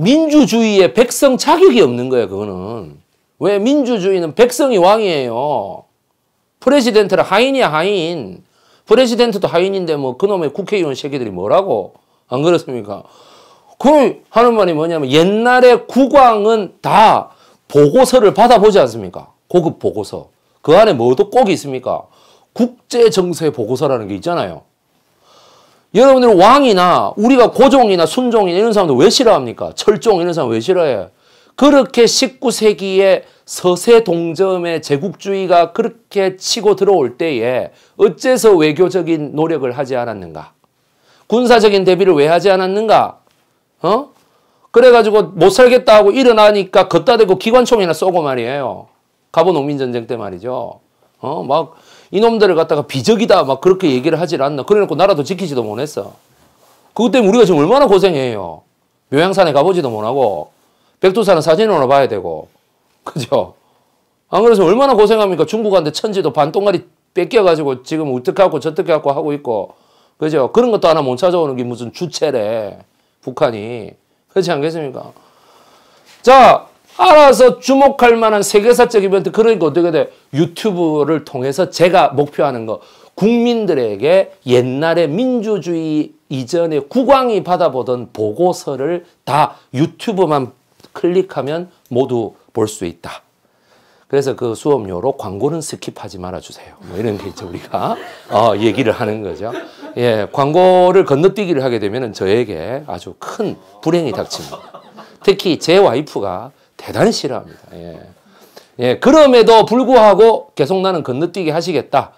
민주주의의 백성 자격이 없는 거예요, 그거는. 왜 민주주의는 백성이 왕이에요. 프레시덴트를 하인이야, 하인. 프레시덴트도 하인인데 뭐 그놈의 국회의원 새끼들이 뭐라고? 안 그렇습니까? 그 하는 말이 뭐냐면 옛날에 국왕은 다 보고서를 받아보지 않습니까? 고급 보고서. 그 안에 뭐도 꼭 있습니까? 국제정세 보고서라는 게 있잖아요. 여러분들 왕이나 우리가 고종이나 순종이나 이런 사람들 왜 싫어합니까? 철종 이런 사람 왜 싫어해요? 그렇게 19세기에 서세동점의 제국주의가 그렇게 치고 들어올 때에 어째서 외교적인 노력을 하지 않았는가? 군사적인 대비를 왜 하지 않았는가? 어? 그래가지고 못 살겠다 하고 일어나니까 걷다 대고 기관총이나 쏘고 말이에요. 가보 농민전쟁 때 말이죠. 어, 막 이놈들을 갖다가 비적이다 막 그렇게 얘기를 하질 않나. 그래놓고 나라도 지키지도 못했어. 그것 때문에 우리가 지금 얼마나 고생해요. 묘향산에 가보지도 못하고 백두산은 사진으로 봐야 되고 그죠? 안 그래서 얼마나 고생합니까? 중국한테 천지도 반동아리 뺏겨가지고 지금 우뜩하고 저뜩하고 하고 있고 그죠? 그런 것도 하나 못 찾아오는 게 무슨 주체래 북한이 그렇지 않겠습니까? 자 알아서 주목할 만한 세계사적 이벤트 그러니까 어떻게 돼? 유튜브를 통해서 제가 목표하는 거 국민들에게 옛날에 민주주의 이전에 국왕이 받아보던 보고서를 다 유튜브만 클릭하면 모두 볼 수 있다. 그래서 그 수업료로 광고는 스킵하지 말아주세요. 뭐 이런 게 이제 우리가 어, 얘기를 하는 거죠. 예, 광고를 건너뛰기를 하게 되면 저에게 아주 큰 불행이 닥칩니다. 특히 제 와이프가 대단히 싫어합니다. 예. 예. 그럼에도 불구하고 계속 나는 건너뛰게 하시겠다.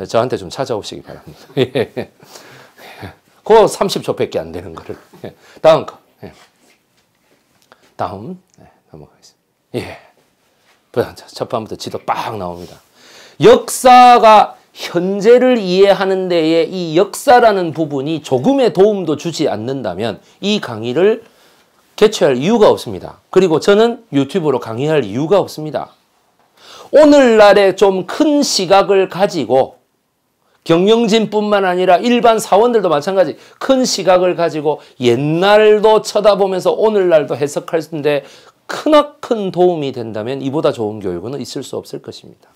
예, 저한테 좀 찾아오시기 바랍니다. 예. 예. 그 30초밖에 안 되는 거를. 예. 다음 거. 예. 다음. 예. 넘어가겠습니다. 예. 첫 번부터 지도 빡 나옵니다. 역사가 현재를 이해하는 데에 이 역사라는 부분이 조금의 도움도 주지 않는다면 이 강의를 개최할 이유가 없습니다. 그리고 저는 유튜브로 강의할 이유가 없습니다. 오늘날의 좀큰 시각을 가지고 경영진뿐만 아니라 일반 사원들도 마찬가지 큰 시각을 가지고 옛날도 쳐다보면서 오늘날도 해석할 수있는데 크나큰 도움이 된다면 이보다 좋은 교육은 있을 수 없을 것입니다.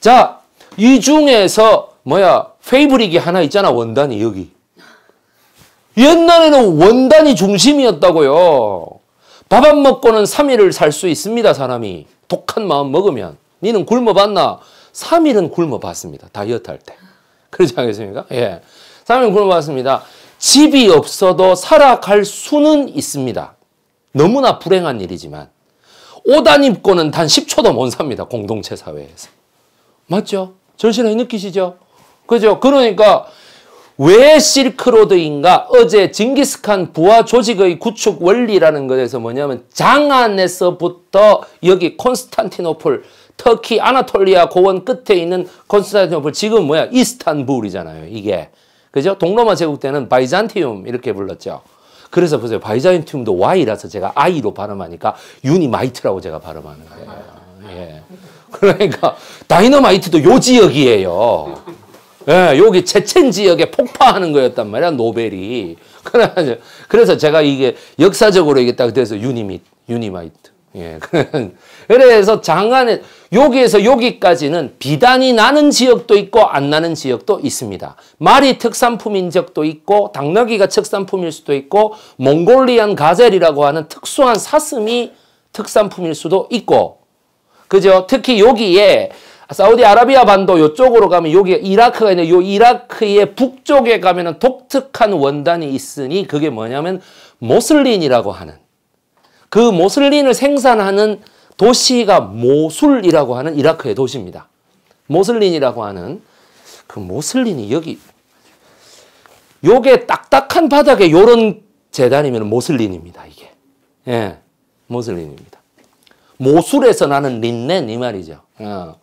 자, 이 중에서 뭐야 페이브릭이 하나 있잖아 원단이 여기 옛날에는 원단이 중심이었다고요. 밥 안 먹고는 3일을 살 수 있습니다. 사람이. 독한 마음 먹으면. 니는 굶어봤나? 3일은 굶어봤습니다. 다이어트 할 때. 그렇지 않겠습니까? 예. 3일 은 굶어봤습니다. 집이 없어도 살아갈 수는 있습니다. 너무나 불행한 일이지만. 옷안 입고는 단 10초도 못 삽니다. 공동체 사회에서. 맞죠? 절실하게 느끼시죠? 그죠? 그러니까 왜 실크로드인가? 어제 징기스칸 부하 조직의 구축 원리라는 것에서 뭐냐면 장안에서부터 여기 콘스탄티노폴 터키 아나톨리아 고원 끝에 있는 콘스탄티노폴 지금 뭐야? 이스탄불이잖아요. 이게. 그죠? 동로마 제국 때는 바이잔티움 이렇게 불렀죠. 그래서 보세요. 바이잔티움도 Y라서 제가 I로 발음하니까 유니마이트라고 제가 발음하는 거예요. 예. 그러니까 다이너마이트도 요 지역이에요. 예, 여기 체첸 지역에 폭파하는 거였단 말이야, 노벨이. 그래서 제가 이게 역사적으로 이게 딱 돼서 유니밋, 유니마이트. 예. 그래서 장안에 여기에서 여기까지는 비단이 나는 지역도 있고 안 나는 지역도 있습니다. 말이 특산품인 지도 있고 당나귀가 특산품일 수도 있고 몽골리안 가젤이라고 하는 특수한 사슴이 특산품일 수도 있고 그죠? 특히 여기에 사우디아라비아 반도 이쪽으로 가면 여기 이라크가 있는요 이라크의 북쪽에 가면은 독특한 원단이 있으니 그게 뭐냐면 모슬린이라고 하는 그 모슬린을 생산하는 도시가 모술이라고 하는 이라크의 도시입니다. 모슬린이라고 하는 그 모슬린이 여기 요게 딱딱한 바닥에 요런 재단이면 모슬린입니다. 이게. 예. 모슬린입니다. 모술에서 나는 린넨 이 말이죠. 어.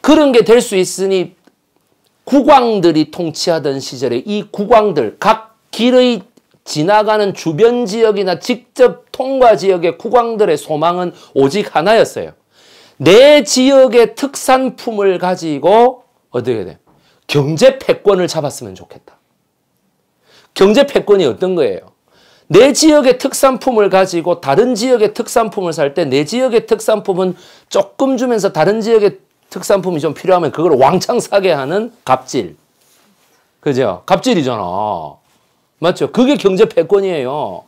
그런 게 될 수 있으니 국왕들이 통치하던 시절에 이 국왕들 각 길의 지나가는 주변 지역이나 직접 통과 지역의 국왕들의 소망은 오직 하나였어요. 내 지역의 특산품을 가지고 어떻게 돼? 경제 패권을 잡았으면 좋겠다. 경제 패권이 어떤 거예요? 내 지역의 특산품을 가지고 다른 지역의 특산품을 살 때 내 지역의 특산품은 조금 주면서 다른 지역의 특산품이 좀 필요하면 그걸 왕창 사게 하는 갑질. 그죠? 갑질이잖아. 맞죠? 그게 경제 패권이에요.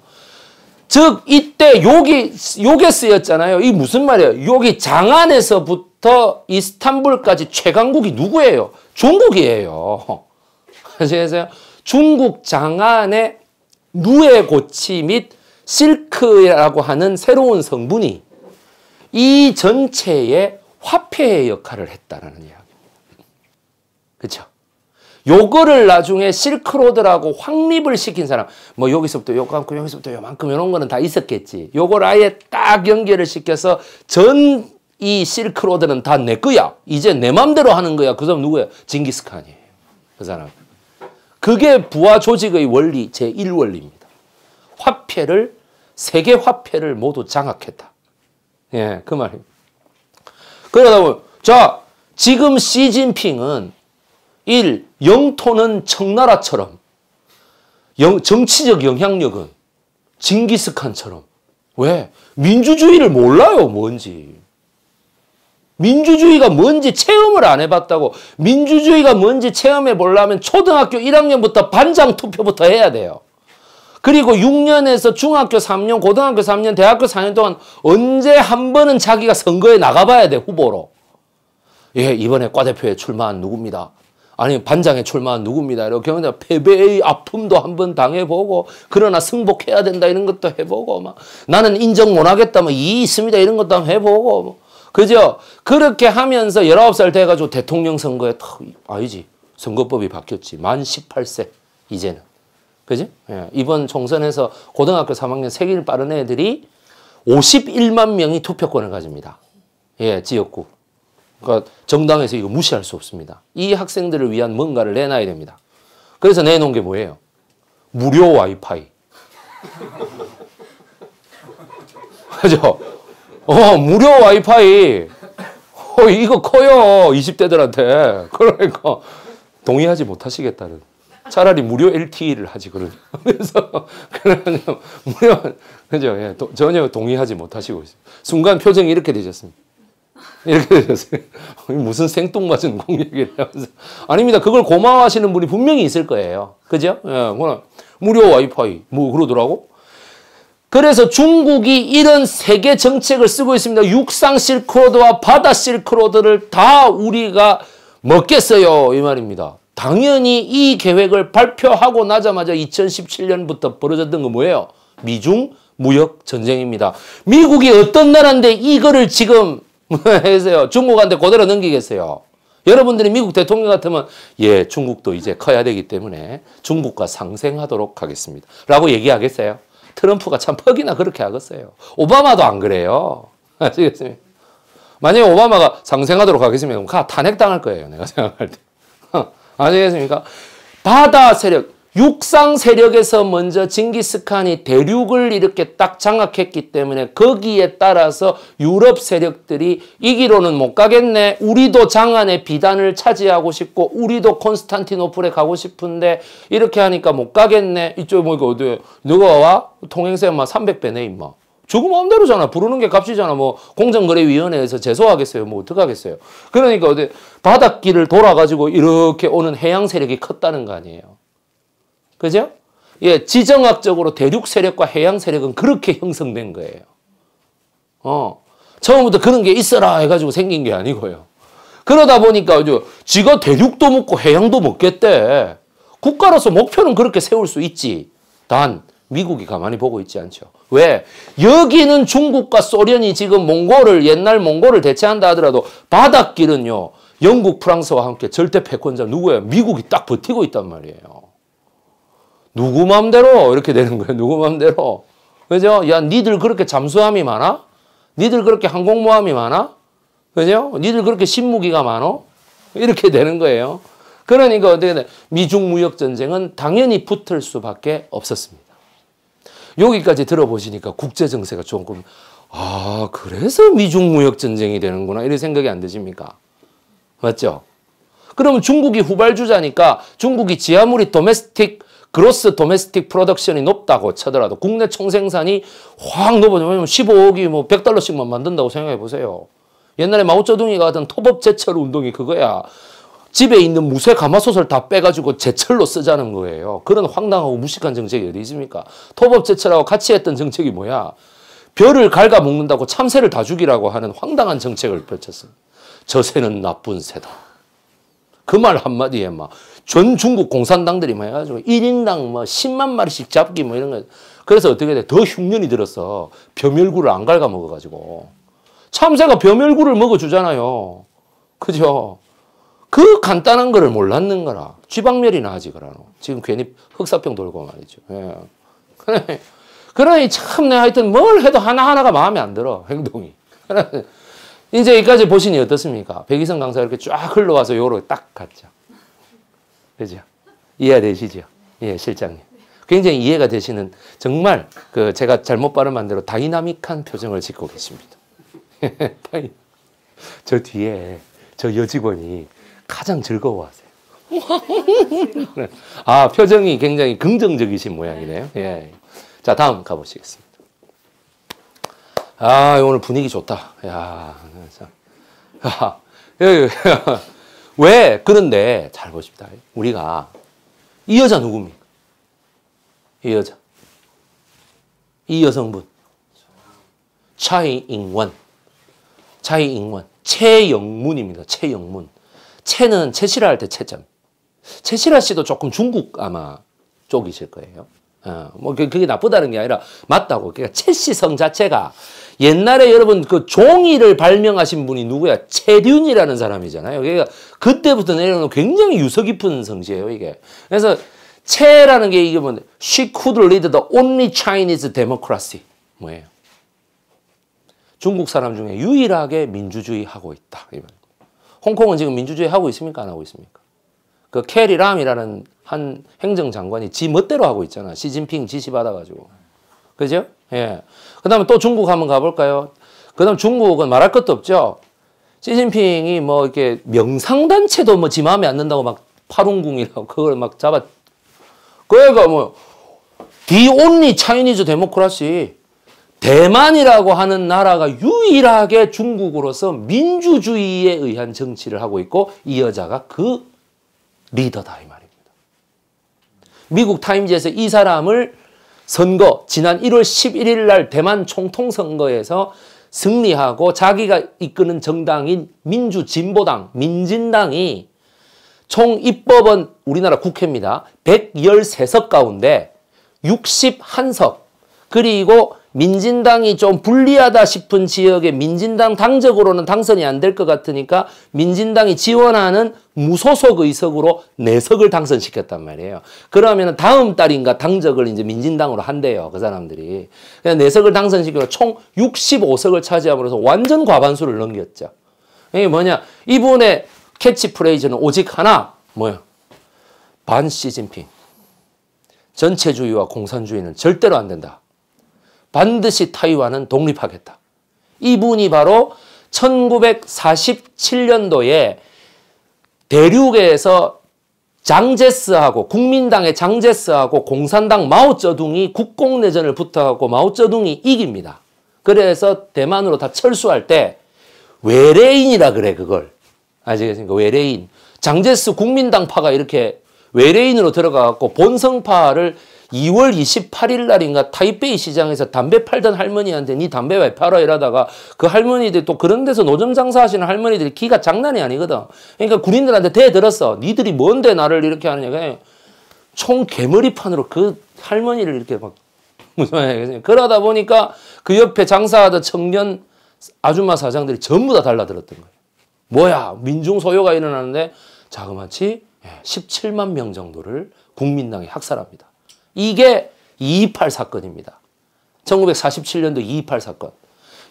즉 이때 요기 요게 쓰였잖아요. 이 무슨 말이에요? 요기 장안에서부터 이스탄불까지 최강국이 누구예요? 중국이에요. 아시겠어요? 중국 장안의 누에 고치 및 실크라고 하는 새로운 성분이 이 전체에 화폐의 역할을 했다는 이야기입니다. 그렇죠? 요거를 나중에 실크로드라고 확립을 시킨 사람 뭐 여기서부터 요만큼 여기서부터 요만큼 이런 거는 다 있었겠지 요걸 아예 딱 연결을 시켜서 전 이 실크로드는 다 내 거야 이제 내 맘대로 하는 거야 그 사람 누구야 징기스칸이에요 그 사람 그게 부하 조직의 원리 제1원리입니다 화폐를 세계 화폐를 모두 장악했다 예그 말입니다 그러다 보면 자 지금 시진핑은 1. 영토는 청나라처럼 영, 정치적 영향력은 징기스칸처럼 왜? 민주주의를 몰라요 뭔지 민주주의가 뭔지 체험을 안 해봤다고 민주주의가 뭔지 체험해 보려면 초등학교 1학년부터 반장 투표부터 해야 돼요 그리고 6년에서 중학교 3년, 고등학교 3년, 대학교 4년 동안 언제 한 번은 자기가 선거에 나가봐야 돼, 후보로. 예, 이번에 과대표에 출마한 누굽니다. 아니, 반장에 출마한 누굽니다. 이렇게 그냥 패배의 아픔도 한 번 당해보고, 그러나 승복해야 된다 이런 것도 해보고, 막 나는 인정 못하겠다, 뭐이 있습니다 이런 것도 한번 해보고, 뭐. 그죠? 그렇게 하면서 19살 돼가지고 대통령 선거에 탁, 아니지. 선거법이 바뀌었지. 만 18세, 이제는. 그지? 예. 이번 총선에서 고등학교 3학년 세기를 빠른 애들이 51만 명이 투표권을 가집니다. 예, 지역구. 그러니까 정당에서 이거 무시할 수 없습니다. 이 학생들을 위한 뭔가를 내놔야 됩니다. 그래서 내놓은 게 뭐예요? 무료 와이파이. 그죠? 어, 무료 와이파이. 어, 이거 커요. 20대들한테. 그러니까 동의하지 못하시겠다는. 차라리 무료 LTE를 하지 그러 그래서 그러 무료 그죠? 예, 도, 전혀 동의하지 못하시고 있어요. 순간 표정이 이렇게 되셨습니다. 이렇게 되셨어요. 무슨 생뚱맞은 공약이라면서 아닙니다. 그걸 고마워하시는 분이 분명히 있을 거예요. 그죠? 예, 무료 와이파이 뭐 그러더라고. 그래서 중국이 이런 세계 정책을 쓰고 있습니다. 육상 실크로드와 바다 실크로드를 다 우리가 먹겠어요. 이 말입니다. 당연히 이 계획을 발표하고 나자마자 2017년부터 벌어졌던 건 뭐예요? 미중 무역 전쟁입니다. 미국이 어떤 나라인데 이거를 지금 해서요. 중국한테 그대로 넘기겠어요. 여러분들이 미국 대통령 같으면 예, 중국도 이제 커야 되기 때문에 중국과 상생하도록 하겠습니다. 라고 얘기하겠어요. 트럼프가 참 퍽이나 그렇게 하겠어요. 오바마도 안 그래요. 아시겠습니까? 만약에 오바마가 상생하도록 하겠습니다. 그럼 가 탄핵당할 거예요. 내가 생각할 때. 아시겠습니까? 바다 세력, 육상 세력에서 먼저 징기스칸이 대륙을 이렇게 딱 장악했기 때문에 거기에 따라서 유럽 세력들이 이 기로는 못 가겠네. 우리도 장안의 비단을 차지하고 싶고 우리도 콘스탄티노플에 가고 싶은데 이렇게 하니까 못 가겠네. 이쪽 보니까 뭐 어디에 누가 와? 통행세 막 300배네 임마. 저거 마음대로잖아. 부르는 게 값이잖아. 뭐 공정거래위원회에서 제소하겠어요. 뭐 어떡하겠어요. 그러니까 어디 바닷길을 돌아가지고 이렇게 오는 해양 세력이 컸다는 거 아니에요. 그죠? 예, 지정학적으로 대륙 세력과 해양 세력은 그렇게 형성된 거예요. 어. 처음부터 그런 게 있어라 해가지고 생긴 게 아니고요. 그러다 보니까 지가 대륙도 먹고 해양도 먹겠대. 국가로서 목표는 그렇게 세울 수 있지. 단 미국이 가만히 보고 있지 않죠. 왜? 여기는 중국과 소련이 지금 몽골을 옛날 몽골을 대체한다 하더라도 바닷길은요. 영국, 프랑스와 함께 절대 패권자 누구예요? 미국이 딱 버티고 있단 말이에요. 누구 마음대로 이렇게 되는 거예요. 누구 마음대로. 그죠? 야, 니들 그렇게 잠수함이 많아? 니들 그렇게 항공모함이 많아? 그죠? 니들 그렇게 신무기가 많어? 이렇게 되는 거예요. 그러니까 어떻게 돼? 미중 무역 전쟁은 당연히 붙을 수밖에 없었습니다. 여기까지 들어보시니까 국제 정세가 조금 아 그래서 미중 무역 전쟁이 되는구나 이런 생각이 안 드십니까? 맞죠? 그러면 중국이 후발주자니까 중국이 지하물이 도메스틱 그로스 도메스틱 프로덕션이 높다고 쳐더라도 국내 총생산이 확 높아지면 15억이 뭐 100달러씩만 만든다고 생각해 보세요. 옛날에 마오쩌둥이가 하던 토법 제철 운동이 그거야. 집에 있는 무쇠 가마솥을 다 빼가지고 제철로 쓰자는 거예요. 그런 황당하고 무식한 정책이 어디 있습니까? 토법제철하고 같이 했던 정책이 뭐야? 벼를 갉아먹는다고 참새를 다 죽이라고 하는 황당한 정책을 펼쳤습니 저새는 나쁜 새다. 그 말 한마디에 막 전 중국 공산당들이 막 해가지고 1인당 뭐 10만 마리씩 잡기 뭐 이런 거. 그래서 어떻게 돼? 더 흉년이 들어서 벼멸구를 안 갉아먹어가지고. 참새가 벼멸구를 먹어주잖아요. 그죠? 그 간단한 거를 몰랐는거라. 쥐박멸이나 하지 그러노. 지금 괜히 흑사평 돌고 말이죠. 예. 그래. 그러니 참내 네, 하여튼 뭘 해도 하나하나가 마음에 안 들어. 행동이. 이제 여기까지 보시니 어떻습니까? 백이성 강사 이렇게 쫙 흘러와서 요로 딱 갔죠. 그죠? 이해되시죠? 예, 실장님. 굉장히 이해가 되시는 정말 그 제가 잘못 발음 만대로 다이나믹한 표정을 짓고 계십니다. 저 뒤에 저 여직원이 가장 즐거워하세요. 아, 표정이 굉장히 긍정적이신 모양이네요. 예. 자, 다음 가보시겠습니다. 아, 오늘 분위기 좋다. 야, 참. 예, 예. 왜? 그런데 잘 보십니다. 우리가 이 여자 누굽니까? 이 여자. 이 여성분. 차이잉원. 차이잉원. 최영문입니다. 최영문. 채는 채시라 할 때 채점. 채시라 씨도 조금 중국 아마 쪽이실 거예요. 어, 뭐 그, 그게 나쁘다는 게 아니라 맞다고. 그러니까 채시성 자체가 옛날에 여러분 그 종이를 발명하신 분이 누구야? 채륜이라는 사람이잖아요. 그러니까 그때부터 내려오는 굉장히 유서 깊은 성씨예요, 이게. 그래서 채라는 게 이게 뭔데? She could lead the only Chinese democracy. 뭐예요? 중국 사람 중에 유일하게 민주주의 하고 있다. 이말. 홍콩은 지금 민주주의 하고 있습니까? 안 하고 있습니까? 그 캐리람이라는 한 행정장관이 지 멋대로 하고 있잖아. 시진핑 지시받아가지고. 그죠? 예. 그 다음에 또 중국 한번 가볼까요? 그 다음 중국은 말할 것도 없죠? 시진핑이 뭐 이렇게 명상단체도 뭐 지 마음에 안 든다고 막 파룬궁이라고 그걸 막 잡아. 그러니까 뭐, the only Chinese democracy. 대만이라고 하는 나라가 유일하게 중국으로서 민주주의에 의한 정치를 하고 있고 이 여자가 그 리더다 이 말입니다. 미국 타임즈에서 이 사람을 선거 지난 1월 11일 날 대만 총통 선거에서 승리하고 자기가 이끄는 정당인 민주진보당 민진당이 총 입법원 우리나라 국회입니다. 113석 가운데 61석 그리고 민진당이 좀 불리하다 싶은 지역에 민진당 당적으로는 당선이 안 될 것 같으니까 민진당이 지원하는 무소속 의석으로 내석을 당선시켰단 말이에요. 그러면 다음 달인가 당적을 이제 민진당으로 한대요. 그 사람들이. 그냥 내석을 당선시키고 총 65석을 차지함으로써 완전 과반수를 넘겼죠. 이게 뭐냐. 이분의 캐치프레이즈는 오직 하나. 뭐야. 반 시진핑. 전체주의와 공산주의는 절대로 안 된다. 반드시 타이완은 독립하겠다. 이분이 바로 1947년도에 대륙에서 장제스하고 국민당의 장제스하고 공산당 마오쩌둥이 국공내전을 부탁하고 마오쩌둥이 이깁니다. 그래서 대만으로 다 철수할 때 외래인이라 그래 그걸 아시겠습니까? 외래인 장제스 국민당파가 이렇게 외래인으로 들어가갖고 본성파를 2월 28일 날인가 타이베이 시장에서 담배 팔던 할머니한테 네 담배 왜 팔아 이러다가 그 할머니들 또 그런 데서 노점 장사하시는 할머니들이 기가 장난이 아니거든. 그러니까 군인들한테 대들었어. 니들이 뭔데 나를 이렇게 하느냐. 그냥 총 개머리판으로 그 할머니를 이렇게 막 무슨 그러다 보니까 그 옆에 장사하던 청년 아줌마 사장들이 전부 다 달라들었던 거예요. 뭐야 민중 소요가 일어나는데 자그마치 17만 예, 명 정도를 국민당에 학살합니다. 이게 228 사건입니다. 1947년도 228 사건.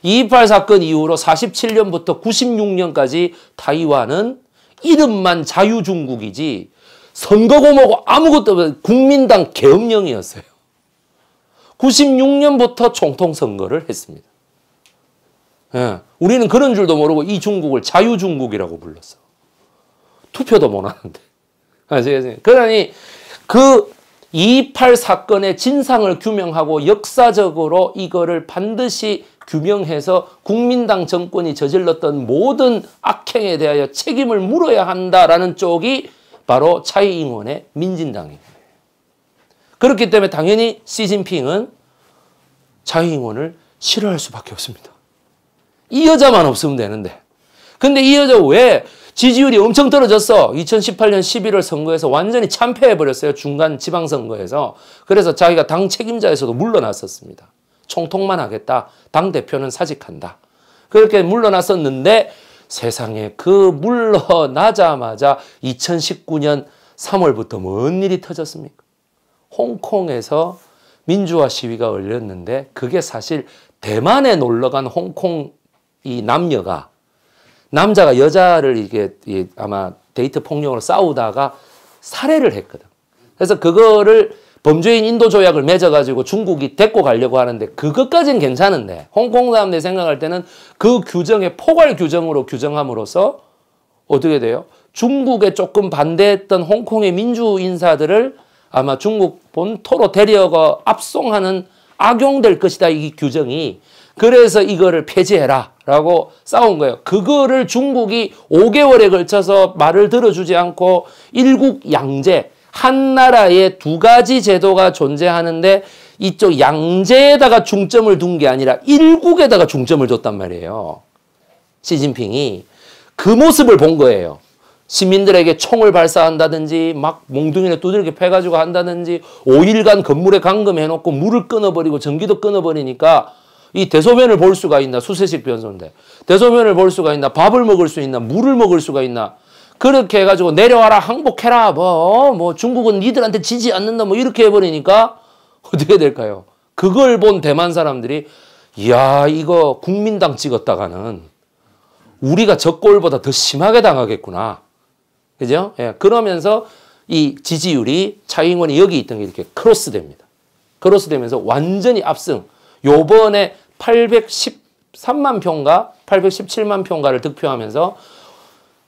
228 사건 이후로 47년부터 96년까지 타이완은 이름만 자유중국이지 선거고 뭐고 아무것도 없는 국민당 계엄령이었어요. 96년부터 총통선거를 했습니다. 예, 우리는 그런 줄도 모르고 이 중국을 자유중국이라고 불렀어. 투표도 못 하는데. 아, 예, 예. 그러니 그2.8 사건의 진상을 규명하고 역사적으로 이거를 반드시 규명해서 국민당 정권이 저질렀던 모든 악행에 대하여 책임을 물어야 한다라는 쪽이 바로 차이잉원의 민진당입니다. 그렇기 때문에 당연히 시진핑은 차이잉원을 싫어할 수밖에 없습니다. 이 여자만 없으면 되는데 근데 이 여자 왜 지지율이 엄청 떨어졌어. 2018년 11월 선거에서 완전히 참패해버렸어요. 중간 지방선거에서. 그래서 자기가 당 책임자에서도 물러났었습니다. 총통만 하겠다. 당대표는 사직한다. 그렇게 물러났었는데 세상에 그 물러나자마자 2019년 3월부터 뭔 일이 터졌습니까? 홍콩에서 민주화 시위가 열렸는데 그게 사실 대만에 놀러간 홍콩 이 남녀가 남자가 여자를 이게 아마 데이트 폭력으로 싸우다가 살해를 했거든. 그래서 그거를 범죄인 인도 조약을 맺어가지고 중국이 데리고 가려고 하는데 그것까진 괜찮은데 홍콩 사람들 생각할 때는 그 규정에 포괄 규정으로 규정함으로써 어떻게 돼요? 중국에 조금 반대했던 홍콩의 민주 인사들을 아마 중국 본토로 데려가 압송하는 악용될 것이다 이 규정이 그래서 이거를 폐지해라 라고 싸운 거예요. 그거를 중국이 5개월에 걸쳐서 말을 들어주지 않고 일국 양제, 한 나라에 두 가지 제도가 존재하는데 이쪽 양제에다가 중점을 둔 게 아니라 일국에다가 중점을 뒀단 말이에요. 시진핑이 그 모습을 본 거예요. 시민들에게 총을 발사한다든지 막 몽둥이를 두들겨 패가지고 한다든지 5일간 건물에 감금해놓고 물을 끊어버리고 전기도 끊어버리니까 이 대소변을 볼 수가 있나 수세식 변소인데 대소변을 볼 수가 있나 밥을 먹을 수 있나 물을 먹을 수가 있나 그렇게 해가지고 내려와라 항복해라 뭐뭐 뭐 중국은 니들한테 지지 않는다 뭐 이렇게 해버리니까 어떻게 될까요? 그걸 본 대만 사람들이 이야 이거 국민당 찍었다가는 우리가 적골보다 더 심하게 당하겠구나 그죠? 예, 그러면서 이 지지율이 차인잉원이 여기 있던 게 이렇게 크로스됩니다. 크로스되면서 완전히 압승. 요번에 813만 표인가 817만 표인가를 득표하면서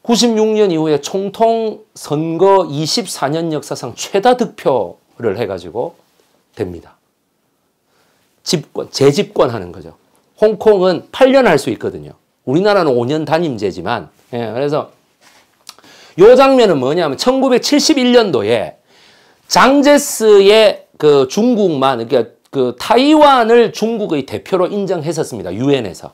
96년 이후에 총통 선거 24년 역사상 최다 득표를 해가지고 됩니다. 집권, 재집권하는 거죠. 홍콩은 8년 할 수 있거든요. 우리나라는 5년 단임제지만 예, 그래서 요 장면은 뭐냐면 1971년도에 장제스의 그 중국만 그러니까 그 타이완을 중국의 대표로 인정했었습니다. 유엔에서.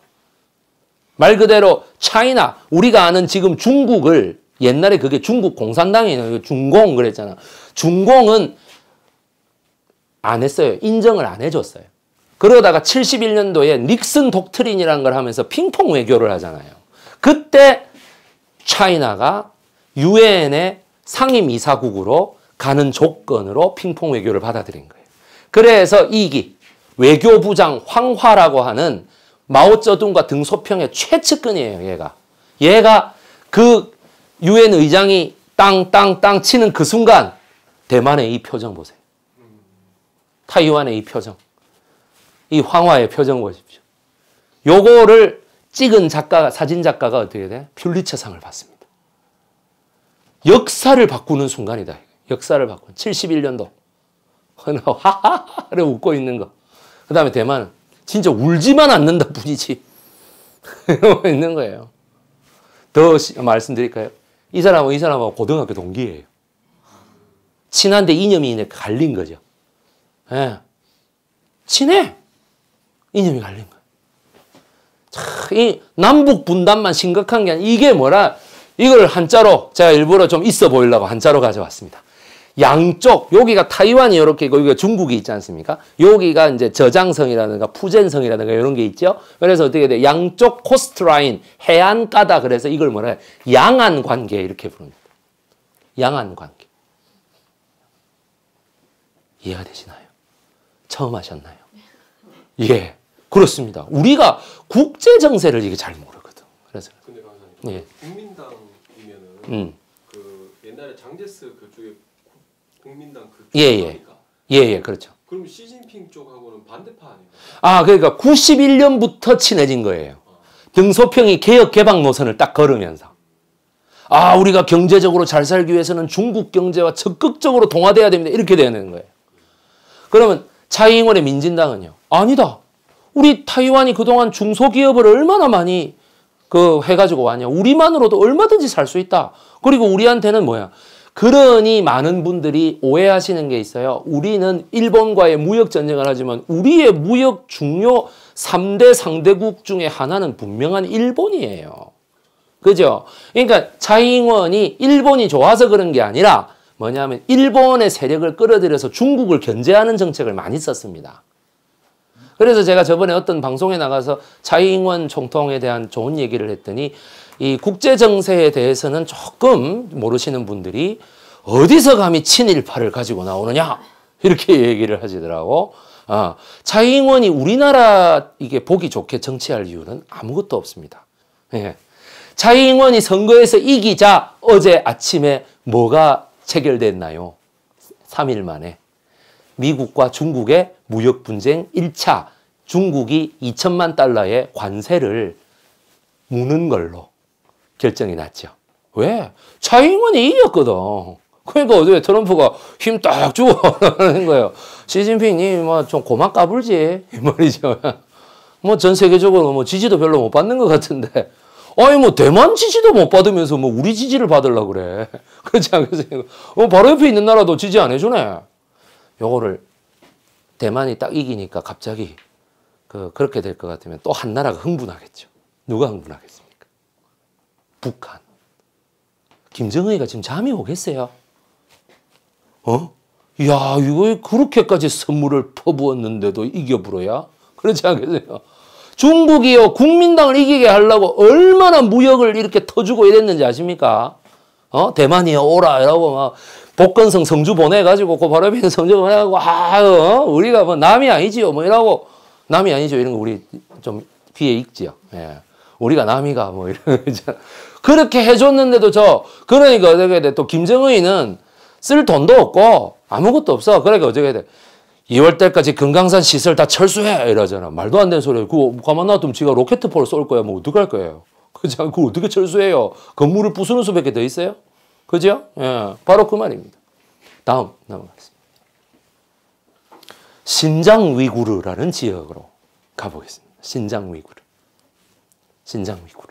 말 그대로 차이나 우리가 아는 지금 중국을 옛날에 그게 중국 공산당이에요. 중공 그랬잖아. 중공은 안 했어요. 인정을 안 해줬어요. 그러다가 71년도에 닉슨 독트린이라는 걸 하면서 핑퐁 외교를 하잖아요. 그때 차이나가 유엔의 상임이사국으로 가는 조건으로 핑퐁 외교를 받아들인 거예요. 그래서 이기 외교부장 황화라고 하는 마오쩌둥과 등소평의 최측근이에요. 얘가. 얘가 그 유엔 의장이 땅 땅 땅 치는 그 순간 대만의 이 표정 보세요. 타이완의 이 표정. 이 황화의 표정 보십시오. 요거를 찍은 작가, 사진 작가가 어떻게 돼? 퓰리처상을 받습니다. 역사를 바꾸는 순간이다. 역사를 바꾼 71년도. 하하하를 웃고 있는 거. 그 다음에 대만은 진짜 울지만 않는다 뿐이지. 이러고 있는 거예요. 더 시, 말씀드릴까요? 이 사람은 이 사람하고 고등학교 동기예요. 친한데 이념이 갈린 거죠. 예. 친해! 이념이 갈린 거예요. 이 남북 분단만 심각한 게 아니라 이게 뭐라 이걸 한자로 제가 일부러 좀 있어 보이려고 한자로 가져왔습니다. 양쪽 여기가 타이완이 이렇게 있고 여기가 중국이 있지 않습니까? 여기가 이제 저장성이라든가 푸젠성이라든가 이런 게 있죠. 그래서 어떻게 돼? 양쪽 코스트라인 해안가다 그래서 이걸 뭐래? 양안 관계 이렇게 부릅니다. 양안 관계 이해가 되시나요? 처음 하셨나요? 예, 그렇습니다. 우리가 국제 정세를 이게 잘 모르거든. 그래서 근데 강사님, 예. 국민당이면은 음. 그 옛날에 장제스 그 국민당 그쪽 예, 예. 예, 예, 그렇죠. 그럼 시진핑 쪽하고는 반대파아니에 아, 그러니까 91년부터 친해진 거예요. 아. 등소평이 개혁 개방 노선을 딱 걸으면서 아, 우리가 경제적으로 잘 살기 위해서는 중국 경제와 적극적으로 동화돼야 됩니다. 이렇게 되는 거예요. 그러면 차이잉원의 민진당은요. 아니다. 우리 타이완이 그동안 중소기업을 얼마나 많이 그 해가지고 왔냐. 우리만으로도 얼마든지 살 수 있다. 그리고 우리한테는 뭐야. 그러니 많은 분들이 오해하시는 게 있어요. 우리는 일본과의 무역 전쟁을 하지만 우리의 무역 중요 3대 상대국 중에 하나는 분명한 일본이에요. 그죠? 그러니까 차잉원이 일본이 좋아서 그런 게 아니라 뭐냐면 일본의 세력을 끌어들여서 중국을 견제하는 정책을 많이 썼습니다. 그래서 제가 저번에 어떤 방송에 나가서 차이잉원 총통에 대한 좋은 얘기를 했더니 이 국제 정세에 대해서는 조금 모르시는 분들이 어디서 감히 친일파를 가지고 나오느냐 이렇게 얘기를 하시더라고. 아, 차이잉원이 우리나라 이게 보기 좋게 정치할 이유는 아무것도 없습니다. 예. 차이잉원이 선거에서 이기자 어제 아침에 뭐가 체결됐나요? 3일 만에 미국과 중국의 무역 분쟁 1차 중국이 2천만 달러의 관세를 무는 걸로 결정이 났죠. 왜? 차이잉원이 이겼거든. 그러니까 어제 트럼프가 힘 딱 주고 하는 거예요. 시진핑이 뭐 좀 고만 까불지 말이죠. 뭐 전 세계적으로 뭐 지지도 별로 못 받는 것 같은데. 아니 뭐 대만 지지도 못 받으면서 뭐 우리 지지를 받으려 그래. 그렇지 않겠어요? 어, 바로 옆에 있는 나라도 지지 안 해주네. 요거를 대만이 딱 이기니까 갑자기 그 그렇게 될 것 같으면 또 한 나라가 흥분하겠죠. 누가 흥분하겠어요? 북한. 김정은이가 지금 잠이 오겠어요? 어? 야, 이거 그렇게까지 선물을 퍼부었는데도 이겨부러야? 그렇지 않겠어요? 중국이요, 국민당을 이기게 하려고 얼마나 무역을 이렇게 터주고 이랬는지 아십니까? 어? 대만이요, 오라, 이러고 막, 복건성 성주 보내가지고, 고바로비 성주 보내가지고, 아, 어? 우리가 뭐 남이 아니지요, 뭐 이러고, 남이 아니죠, 이런 거 우리 좀 귀에 익지요. 예. 우리가 남이가 뭐 이런 거 그렇게 해줬는데도 저 그러니까 어떻게 돼? 또 김정은이는 쓸 돈도 없고 아무것도 없어. 그러니까 어떻게 돼? 2월 달까지 금강산 시설 다 철수해 이러잖아. 말도 안 되는 소리. 그거 가만 놔두면 지가 로켓포를 쏠 거야. 뭐 어떡할 거예요. 그죠? 그 어떻게 철수해요? 건물을 부수는 수밖에 더 있어요. 그죠? 예, 바로 그 말입니다. 다음 넘어가겠습니다. 신장 위구르라는 지역으로 가보겠습니다. 신장 위구르. 신장 위구르.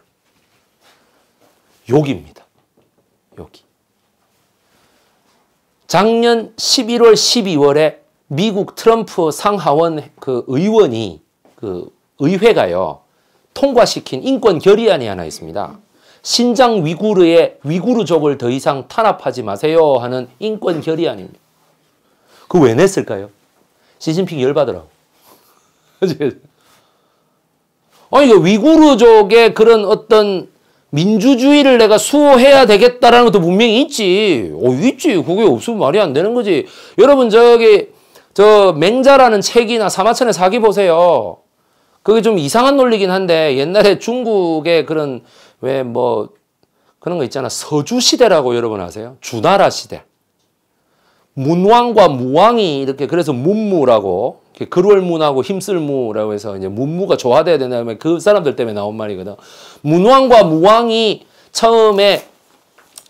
여기입니다. 여기. 작년 11월, 12월에 미국 트럼프 상하원 그 의원이 그 의회가요 통과시킨 인권 결의안이 하나 있습니다. 신장 위구르의 위구르족을 더 이상 탄압하지 마세요 하는 인권 결의안입니다. 그 왜 냈을까요? 시진핑 열받으라고. 아니 그 위구르족의 그런 어떤 민주주의를 내가 수호해야 되겠다라는 것도 분명히 있지. 어, 있지. 그게 없으면 말이 안 되는 거지. 여러분, 저기, 저, 맹자라는 책이나 사마천의 사기 보세요. 그게 좀 이상한 논리긴 한데, 옛날에 중국의 그런, 왜 뭐, 그런 거 있잖아. 서주시대라고 여러분 아세요? 주나라 시대. 문왕과 무왕이 이렇게 그래서 문무라고 그럴 문하고 힘쓸 무라고 해서 이제 문무가 조화돼야 된다면 그 사람들 때문에 나온 말이거든. 문왕과 무왕이 처음에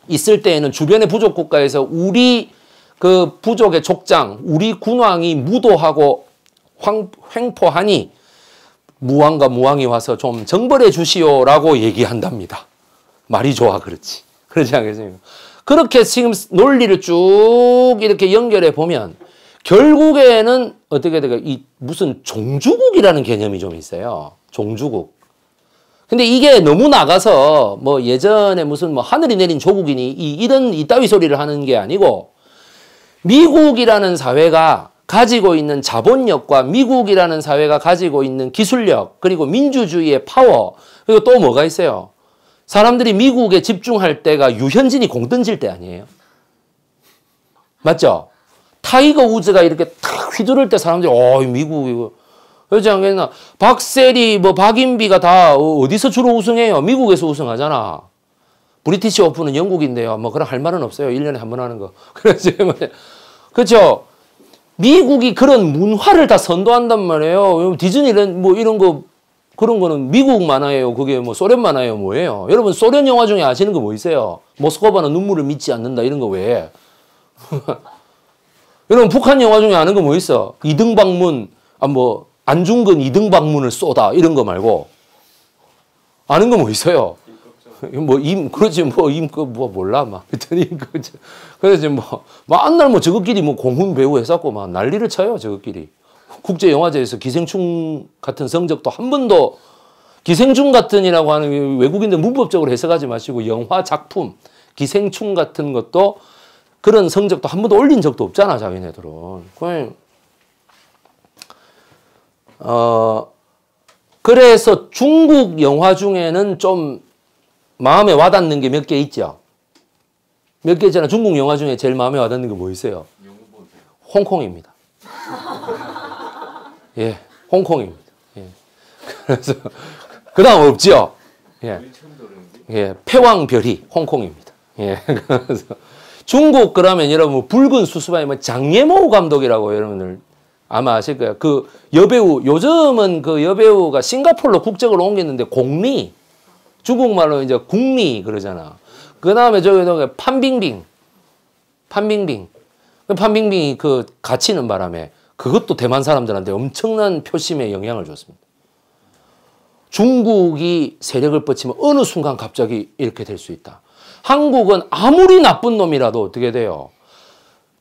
있을 때에는 주변의 부족 국가에서 우리 그 부족의 족장, 우리 군왕이 무도하고 황, 횡포하니 무왕과 무왕이 와서 좀 정벌해 주시오라고 얘기한답니다. 말이 좋아 그렇지. 그렇지 않겠습니까? 그렇게 지금 논리를 쭉 이렇게 연결해 보면 결국에는 어떻게 될까이 무슨 종주국이라는 개념이 좀 있어요. 종주국. 근데 이게 너무 나가서 뭐 예전에 무슨 뭐 하늘이 내린 조국이니 이 이런 이따위 소리를 하는 게 아니고 미국이라는 사회가 가지고 있는 자본력과 미국이라는 사회가 가지고 있는 기술력 그리고 민주주의의 파워 그리고 또 뭐가 있어요? 사람들이 미국에 집중할 때가 유현진이 공 던질 때 아니에요? 맞죠? 타이거 우즈가 이렇게 탁 휘두를 때 사람들이 어 미국 이거 그렇지 않겠나? 박세리 뭐 박인비가 다 어, 어디서 주로 우승해요? 미국에서 우승하잖아. 브리티시 오픈은 영국인데요. 뭐 그런 할 말은 없어요. 1년에 한 번 하는 거. 그렇지. 그렇죠. 미국이 그런 문화를 다 선도한단 말이에요. 뭐, 디즈니는 뭐 이런 거 그런 거는 미국 만화예요. 그게 뭐 소련 만화예요. 뭐예요. 여러분 소련 영화 중에 아시는 거 뭐 있어요? 모스코바는 눈물을 믿지 않는다 이런 거 외에. 여러분 북한 영화 중에 아는 거 뭐 있어? 이등 방문 아뭐 안중근 이등 방문을 쏘다 이런 거 말고 아는 거 뭐 있어요? 뭐임 그러지 뭐 임 그 뭐 몰라 막 그랬더니 그래서 뭐막 뭐, 안날 뭐 저것끼리 뭐 공훈 배우 해갖고 막 난리를 쳐요 저것끼리 국제영화제에서 기생충 같은 성적도 한 번도 기생충 같은이라고 하는 외국인들 문법적으로 해석하지 마시고 영화 작품 기생충 같은 것도 그런 성적도 한 번도 올린 적도 없잖아 자기네들은 그냥 어 그래서 중국 영화 중에는 좀 마음에 와닿는 게 몇 개 있죠 몇 개 있잖아 중국 영화 중에 제일 마음에 와닿는 게 뭐 있어요? 홍콩입니다 예, 홍콩입니다. 예. 그래서 그 다음 없지요. 예. 예, 패왕별이 홍콩입니다. 예, 그래서 중국 그러면 여러분 붉은 수수바이면 뭐 장예모 감독이라고 여러분들 아마 아실 거예요. 그 여배우 요즘은 그 여배우가 싱가폴로 국적을 옮겼는데 공리 중국말로 이제 국리 그러잖아. 그 다음에 저기 저기 판빙빙 판빙빙 그 판빙빙이 그 갇히는 바람에 그것도 대만 사람들한테 엄청난 표심에 영향을 줬습니다. 중국이 세력을 뻗치면 어느 순간 갑자기 이렇게 될 수 있다. 한국은 아무리 나쁜 놈이라도 어떻게 돼요?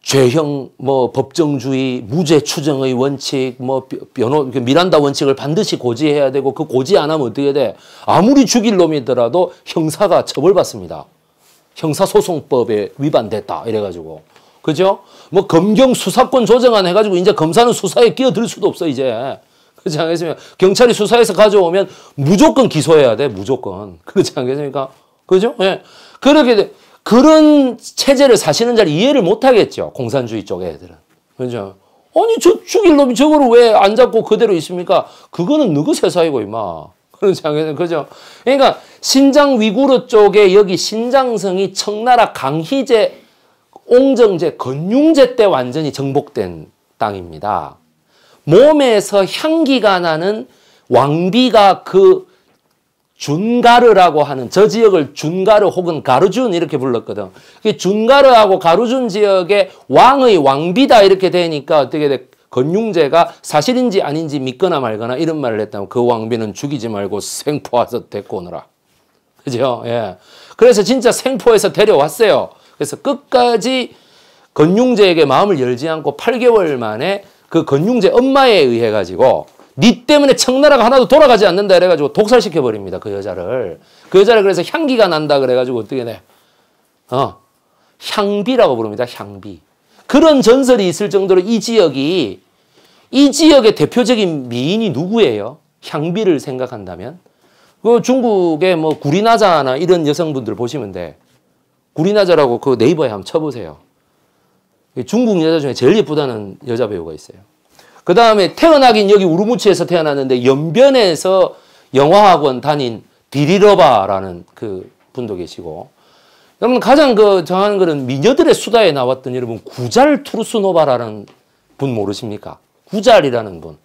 죄형, 뭐 법정주의, 무죄 추정의 원칙, 뭐 변호, 그 미란다 원칙을 반드시 고지해야 되고 그 고지 안 하면 어떻게 돼? 아무리 죽일 놈이더라도 형사가 처벌받습니다. 형사소송법에 위반됐다 이래가지고 그죠? 뭐 검경 수사권 조정안 해가지고 이제 검사는 수사에 끼어들 수도 없어 이제. 그렇지 않겠습니까? 경찰이 수사해서 가져오면 무조건 기소해야 돼 무조건. 그렇지 않겠습니까? 그죠? 예. 그렇게 돼. 그런 체제를 사시는 자를 이해를 못하겠죠. 공산주의 쪽의 애들은. 그죠? 아니 저 죽일 놈이 저거를 왜 안 잡고 그대로 있습니까? 그거는 누구 세상이고 임마. 그렇지 않겠어요? 그죠? 그러니까 신장 위구르 쪽에 여기 신장성이 청나라 강희제 옹정제, 건륭제때 완전히 정복된 땅입니다. 몸에서 향기가 나는 왕비가 그 준가르라고 하는 저 지역을 준가르 혹은 가르준 이렇게 불렀거든. 그 준가르하고 가르준 지역의 왕의 왕비다 이렇게 되니까 어떻게 돼? 건융제가 사실인지 아닌지 믿거나 말거나 이런 말을 했다면 그 왕비는 죽이지 말고 생포와서 데리고 오너라. 그죠? 예. 그래서 진짜 생포에서 데려왔어요. 그래서 끝까지 건융제에게 마음을 열지 않고 8개월 만에 그 건융제 엄마에 의해 가지고 니 때문에 청나라가 하나도 돌아가지 않는다 이래가지고 독살시켜 버립니다 그 여자를 그 여자를 그래서 향기가 난다 그래가지고 어떻게 돼? 어 향비라고 부릅니다 향비 그런 전설이 있을 정도로 이 지역이 이 지역의 대표적인 미인이 누구예요? 향비를 생각한다면 그 중국의 뭐 구리나자나 이런 여성분들 보시면 돼 구리나자라고 그 네이버에 한번 쳐보세요. 중국 여자 중에 제일 예쁘다는 여자 배우가 있어요. 그 다음에 태어나긴 여기 우르무치에서 태어났는데 연변에서 영화학원 다닌 디리러바라는 그 분도 계시고 여러분 가장 그 정하는 것은 미녀들의 수다에 나왔던 여러분 구잘 투르스노바라는 분 모르십니까? 구잘이라는 분.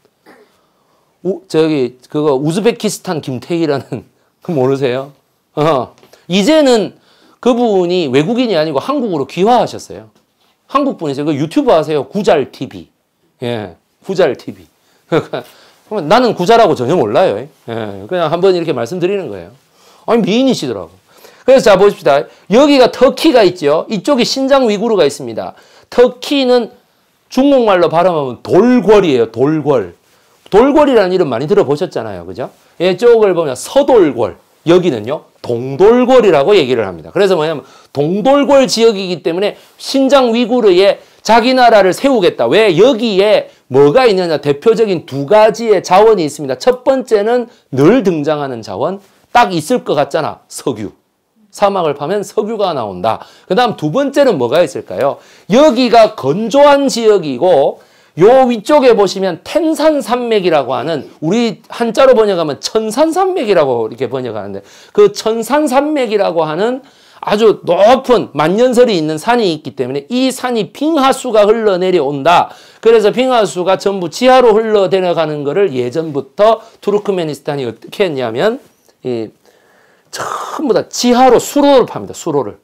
우, 저기 그거 우즈베키스탄 김태희라는 그 모르세요? 어. 이제는 그분이 외국인이 아니고 한국으로 귀화하셨어요. 한국 분이세요. 그 유튜브 하세요. 구잘 TV. 예, 구잘 TV. 그러니까 나는 구자라고 전혀 몰라요. 예, 그냥 한번 이렇게 말씀드리는 거예요. 아니 미인이시더라고. 그래서 자 보십시다. 여기가 터키가 있죠. 이쪽이 신장 위구르가 있습니다. 터키는 중국말로 발음하면 돌궐이에요. 돌궐. 돌궐이라는 이름 많이 들어보셨잖아요. 그죠? 이쪽을 예, 보면 서돌궐. 여기는요. 동돌골이라고 얘기를 합니다. 그래서 뭐냐면 동돌골 지역이기 때문에 신장 위구르에 자기 나라를 세우겠다. 왜 여기에 뭐가 있느냐 대표적인 두 가지의 자원이 있습니다. 첫 번째는 늘 등장하는 자원 딱 있을 것 같잖아. 석유. 사막을 파면 석유가 나온다. 그 다음 두 번째는 뭐가 있을까요? 여기가 건조한 지역이고 요 위쪽에 보시면 텐산산맥이라고 하는 우리 한자로 번역하면 천산산맥이라고 이렇게 번역하는데 그 천산산맥이라고 하는 아주 높은 만년설이 있는 산이 있기 때문에 이 산이 빙하수가 흘러내려온다. 그래서 빙하수가 전부 지하로 흘러내려가는 것을 예전부터 투르크메니스탄이 어떻게 했냐면 이 전부 다 지하로 수로를 팝니다. 수로를.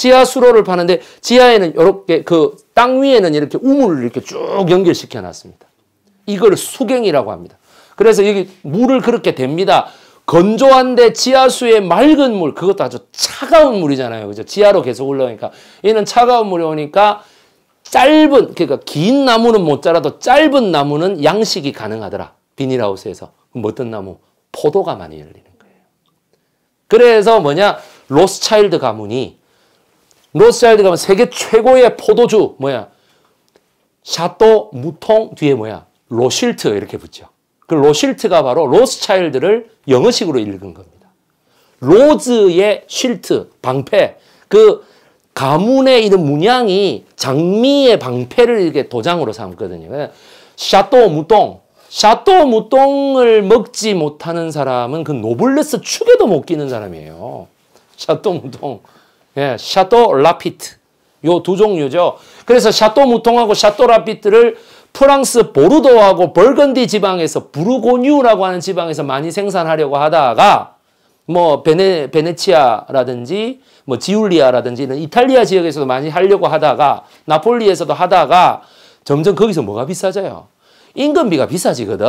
지하 수로를 파는데 지하에는 이렇게 그 땅 위에는 이렇게 우물을 이렇게 쭉 연결시켜 놨습니다. 이걸 수경이라고 합니다. 그래서 여기 물을 그렇게 됩니다. 건조한데 지하수의 맑은 물, 그것도 아주 차가운 물이잖아요. 그죠? 지하로 계속 올라오니까. 얘는 차가운 물이 오니까 짧은, 그러니까 긴 나무는 못 자라도 짧은 나무는 양식이 가능하더라. 비닐하우스에서. 어떤 나무? 포도가 많이 열리는 거예요. 그래서 뭐냐? 로스차일드 가문이 노스사이드 가면 세계 최고의 포도주 뭐야? 샤또 무통 뒤에 뭐야? 로실트 이렇게 붙죠. 그 로실트가 바로 로스차일드를 영어식으로 읽은 겁니다. 로즈의 실트, 방패. 그 가문의 이런 문양이 장미의 방패를 이렇게 도장으로 삼거든요. 샤또 무통. 샤또 무통을 먹지 못하는 사람은 그 노블레스 축에도 못 끼는 사람이에요. 샤또 무통. 예, 샤또 라피트. 요 두 종류죠. 그래서 샤또 무통하고 샤또 라피트를 프랑스 보르도하고 벌건디 지방에서 부르고뉴라고 하는 지방에서 많이 생산하려고 하다가 뭐 베네 베네치아라든지 뭐 지울리아라든지 이런 이탈리아 지역에서도 많이 하려고 하다가 나폴리에서도 하다가 점점 거기서 뭐가 비싸져요. 인건비가 비싸지거든.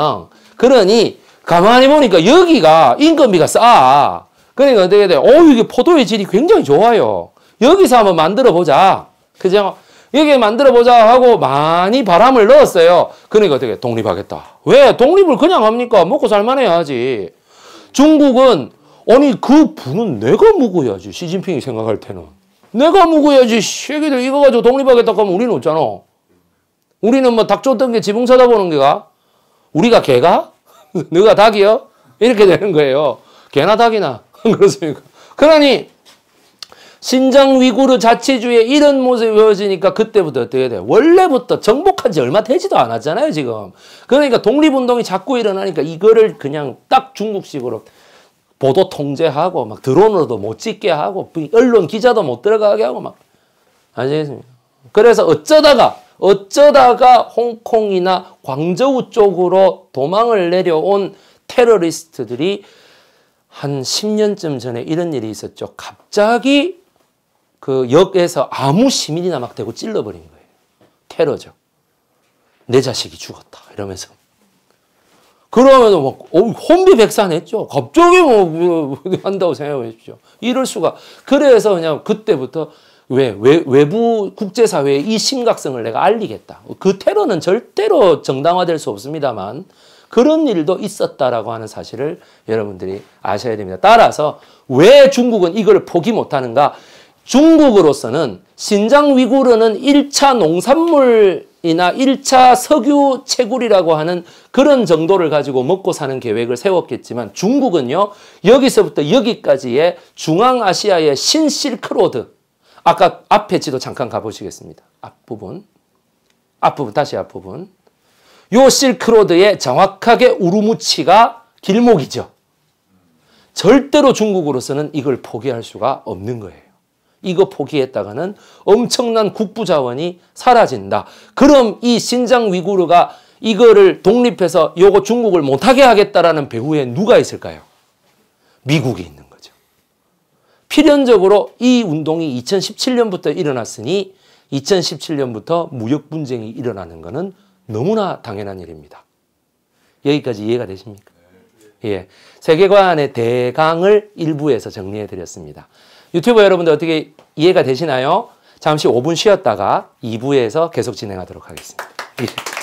그러니 가만히 보니까 여기가 인건비가 싸. 그러니까 어떻게 돼 어, 오, 이게 포도의 질이 굉장히 좋아요. 여기서 한번 만들어 보자. 그죠? 여기 만들어 보자 하고 많이 바람을 넣었어요. 그러니까 어떻게 독립하겠다. 왜? 독립을 그냥 합니까? 먹고 살만해야지. 중국은 아니 그 분은 내가 묵어야지. 시진핑이 생각할 때는. 내가 묵어야지. 새끼들 이거 가지고 독립하겠다 고 하면 우리는 없잖아. 우리는 뭐닭 쫓던 게 지붕 쳐다보는 게가? 우리가 개가? 너가 닭이요? 이렇게 되는 거예요. 개나 닭이나. 그렇습니까? 그러니 신장 위구르 자치주의 이런 모습이 보지니까 그때부터 어떻게 돼요? 원래부터 정복한 지 얼마 되지도 않았잖아요, 지금. 그러니까 독립운동이 자꾸 일어나니까 이거를 그냥 딱 중국식으로 보도 통제하고 막 드론으로도 못 찍게 하고 언론 기자도 못 들어가게 하고 막 아시겠습니까? 그래서 어쩌다가 어쩌다가 홍콩이나 광저우 쪽으로 도망을 내려온 테러리스트들이 한 10년쯤 전에 이런 일이 있었죠. 갑자기 그 역에서 아무 시민이나 막 대고 찔러버린 거예요. 테러죠. 내 자식이 죽었다. 이러면서. 그러면 막, 어, 혼비백산했죠. 갑자기 뭐, 뭐, 뭐 한다고 생각해 십시오 이럴 수가. 그래서 그냥 그때부터 왜, 외, 외부 국제사회의 이 심각성을 내가 알리겠다. 그 테러는 절대로 정당화될 수 없습니다만 그런 일도 있었다라고 하는 사실을 여러분들이 아셔야 됩니다. 따라서 왜 중국은 이걸 포기 못하는가? 중국으로서는 신장 위구르는 1차 농산물이나 1차 석유 채굴이라고 하는 그런 정도를 가지고 먹고 사는 계획을 세웠겠지만 중국은요. 여기서부터 여기까지의 중앙아시아의 신실크로드 아까 앞에 지도 잠깐 가보시겠습니다. 앞부분 앞부분 다시 앞부분 요 실크로드의 정확하게 우루무치가 길목이죠. 절대로 중국으로서는 이걸 포기할 수가 없는 거예요. 이거 포기했다가는 엄청난 국부 자원이 사라진다. 그럼 이 신장 위구르가 이거를 독립해서 요거 중국을 못하게 하겠다라는 배후에 누가 있을까요? 미국이 있는 거죠. 필연적으로 이 운동이 2017년부터 일어났으니 2017년부터 무역 분쟁이 일어나는 것은 너무나 당연한 일입니다. 여기까지 이해가 되십니까? 예. 세계관의 대강을 일부에서 정리해 드렸습니다. 유튜브 여러분들 어떻게 이해가 되시나요? 잠시 5분 쉬었다가 2부에서 계속 진행하도록 하겠습니다. 예.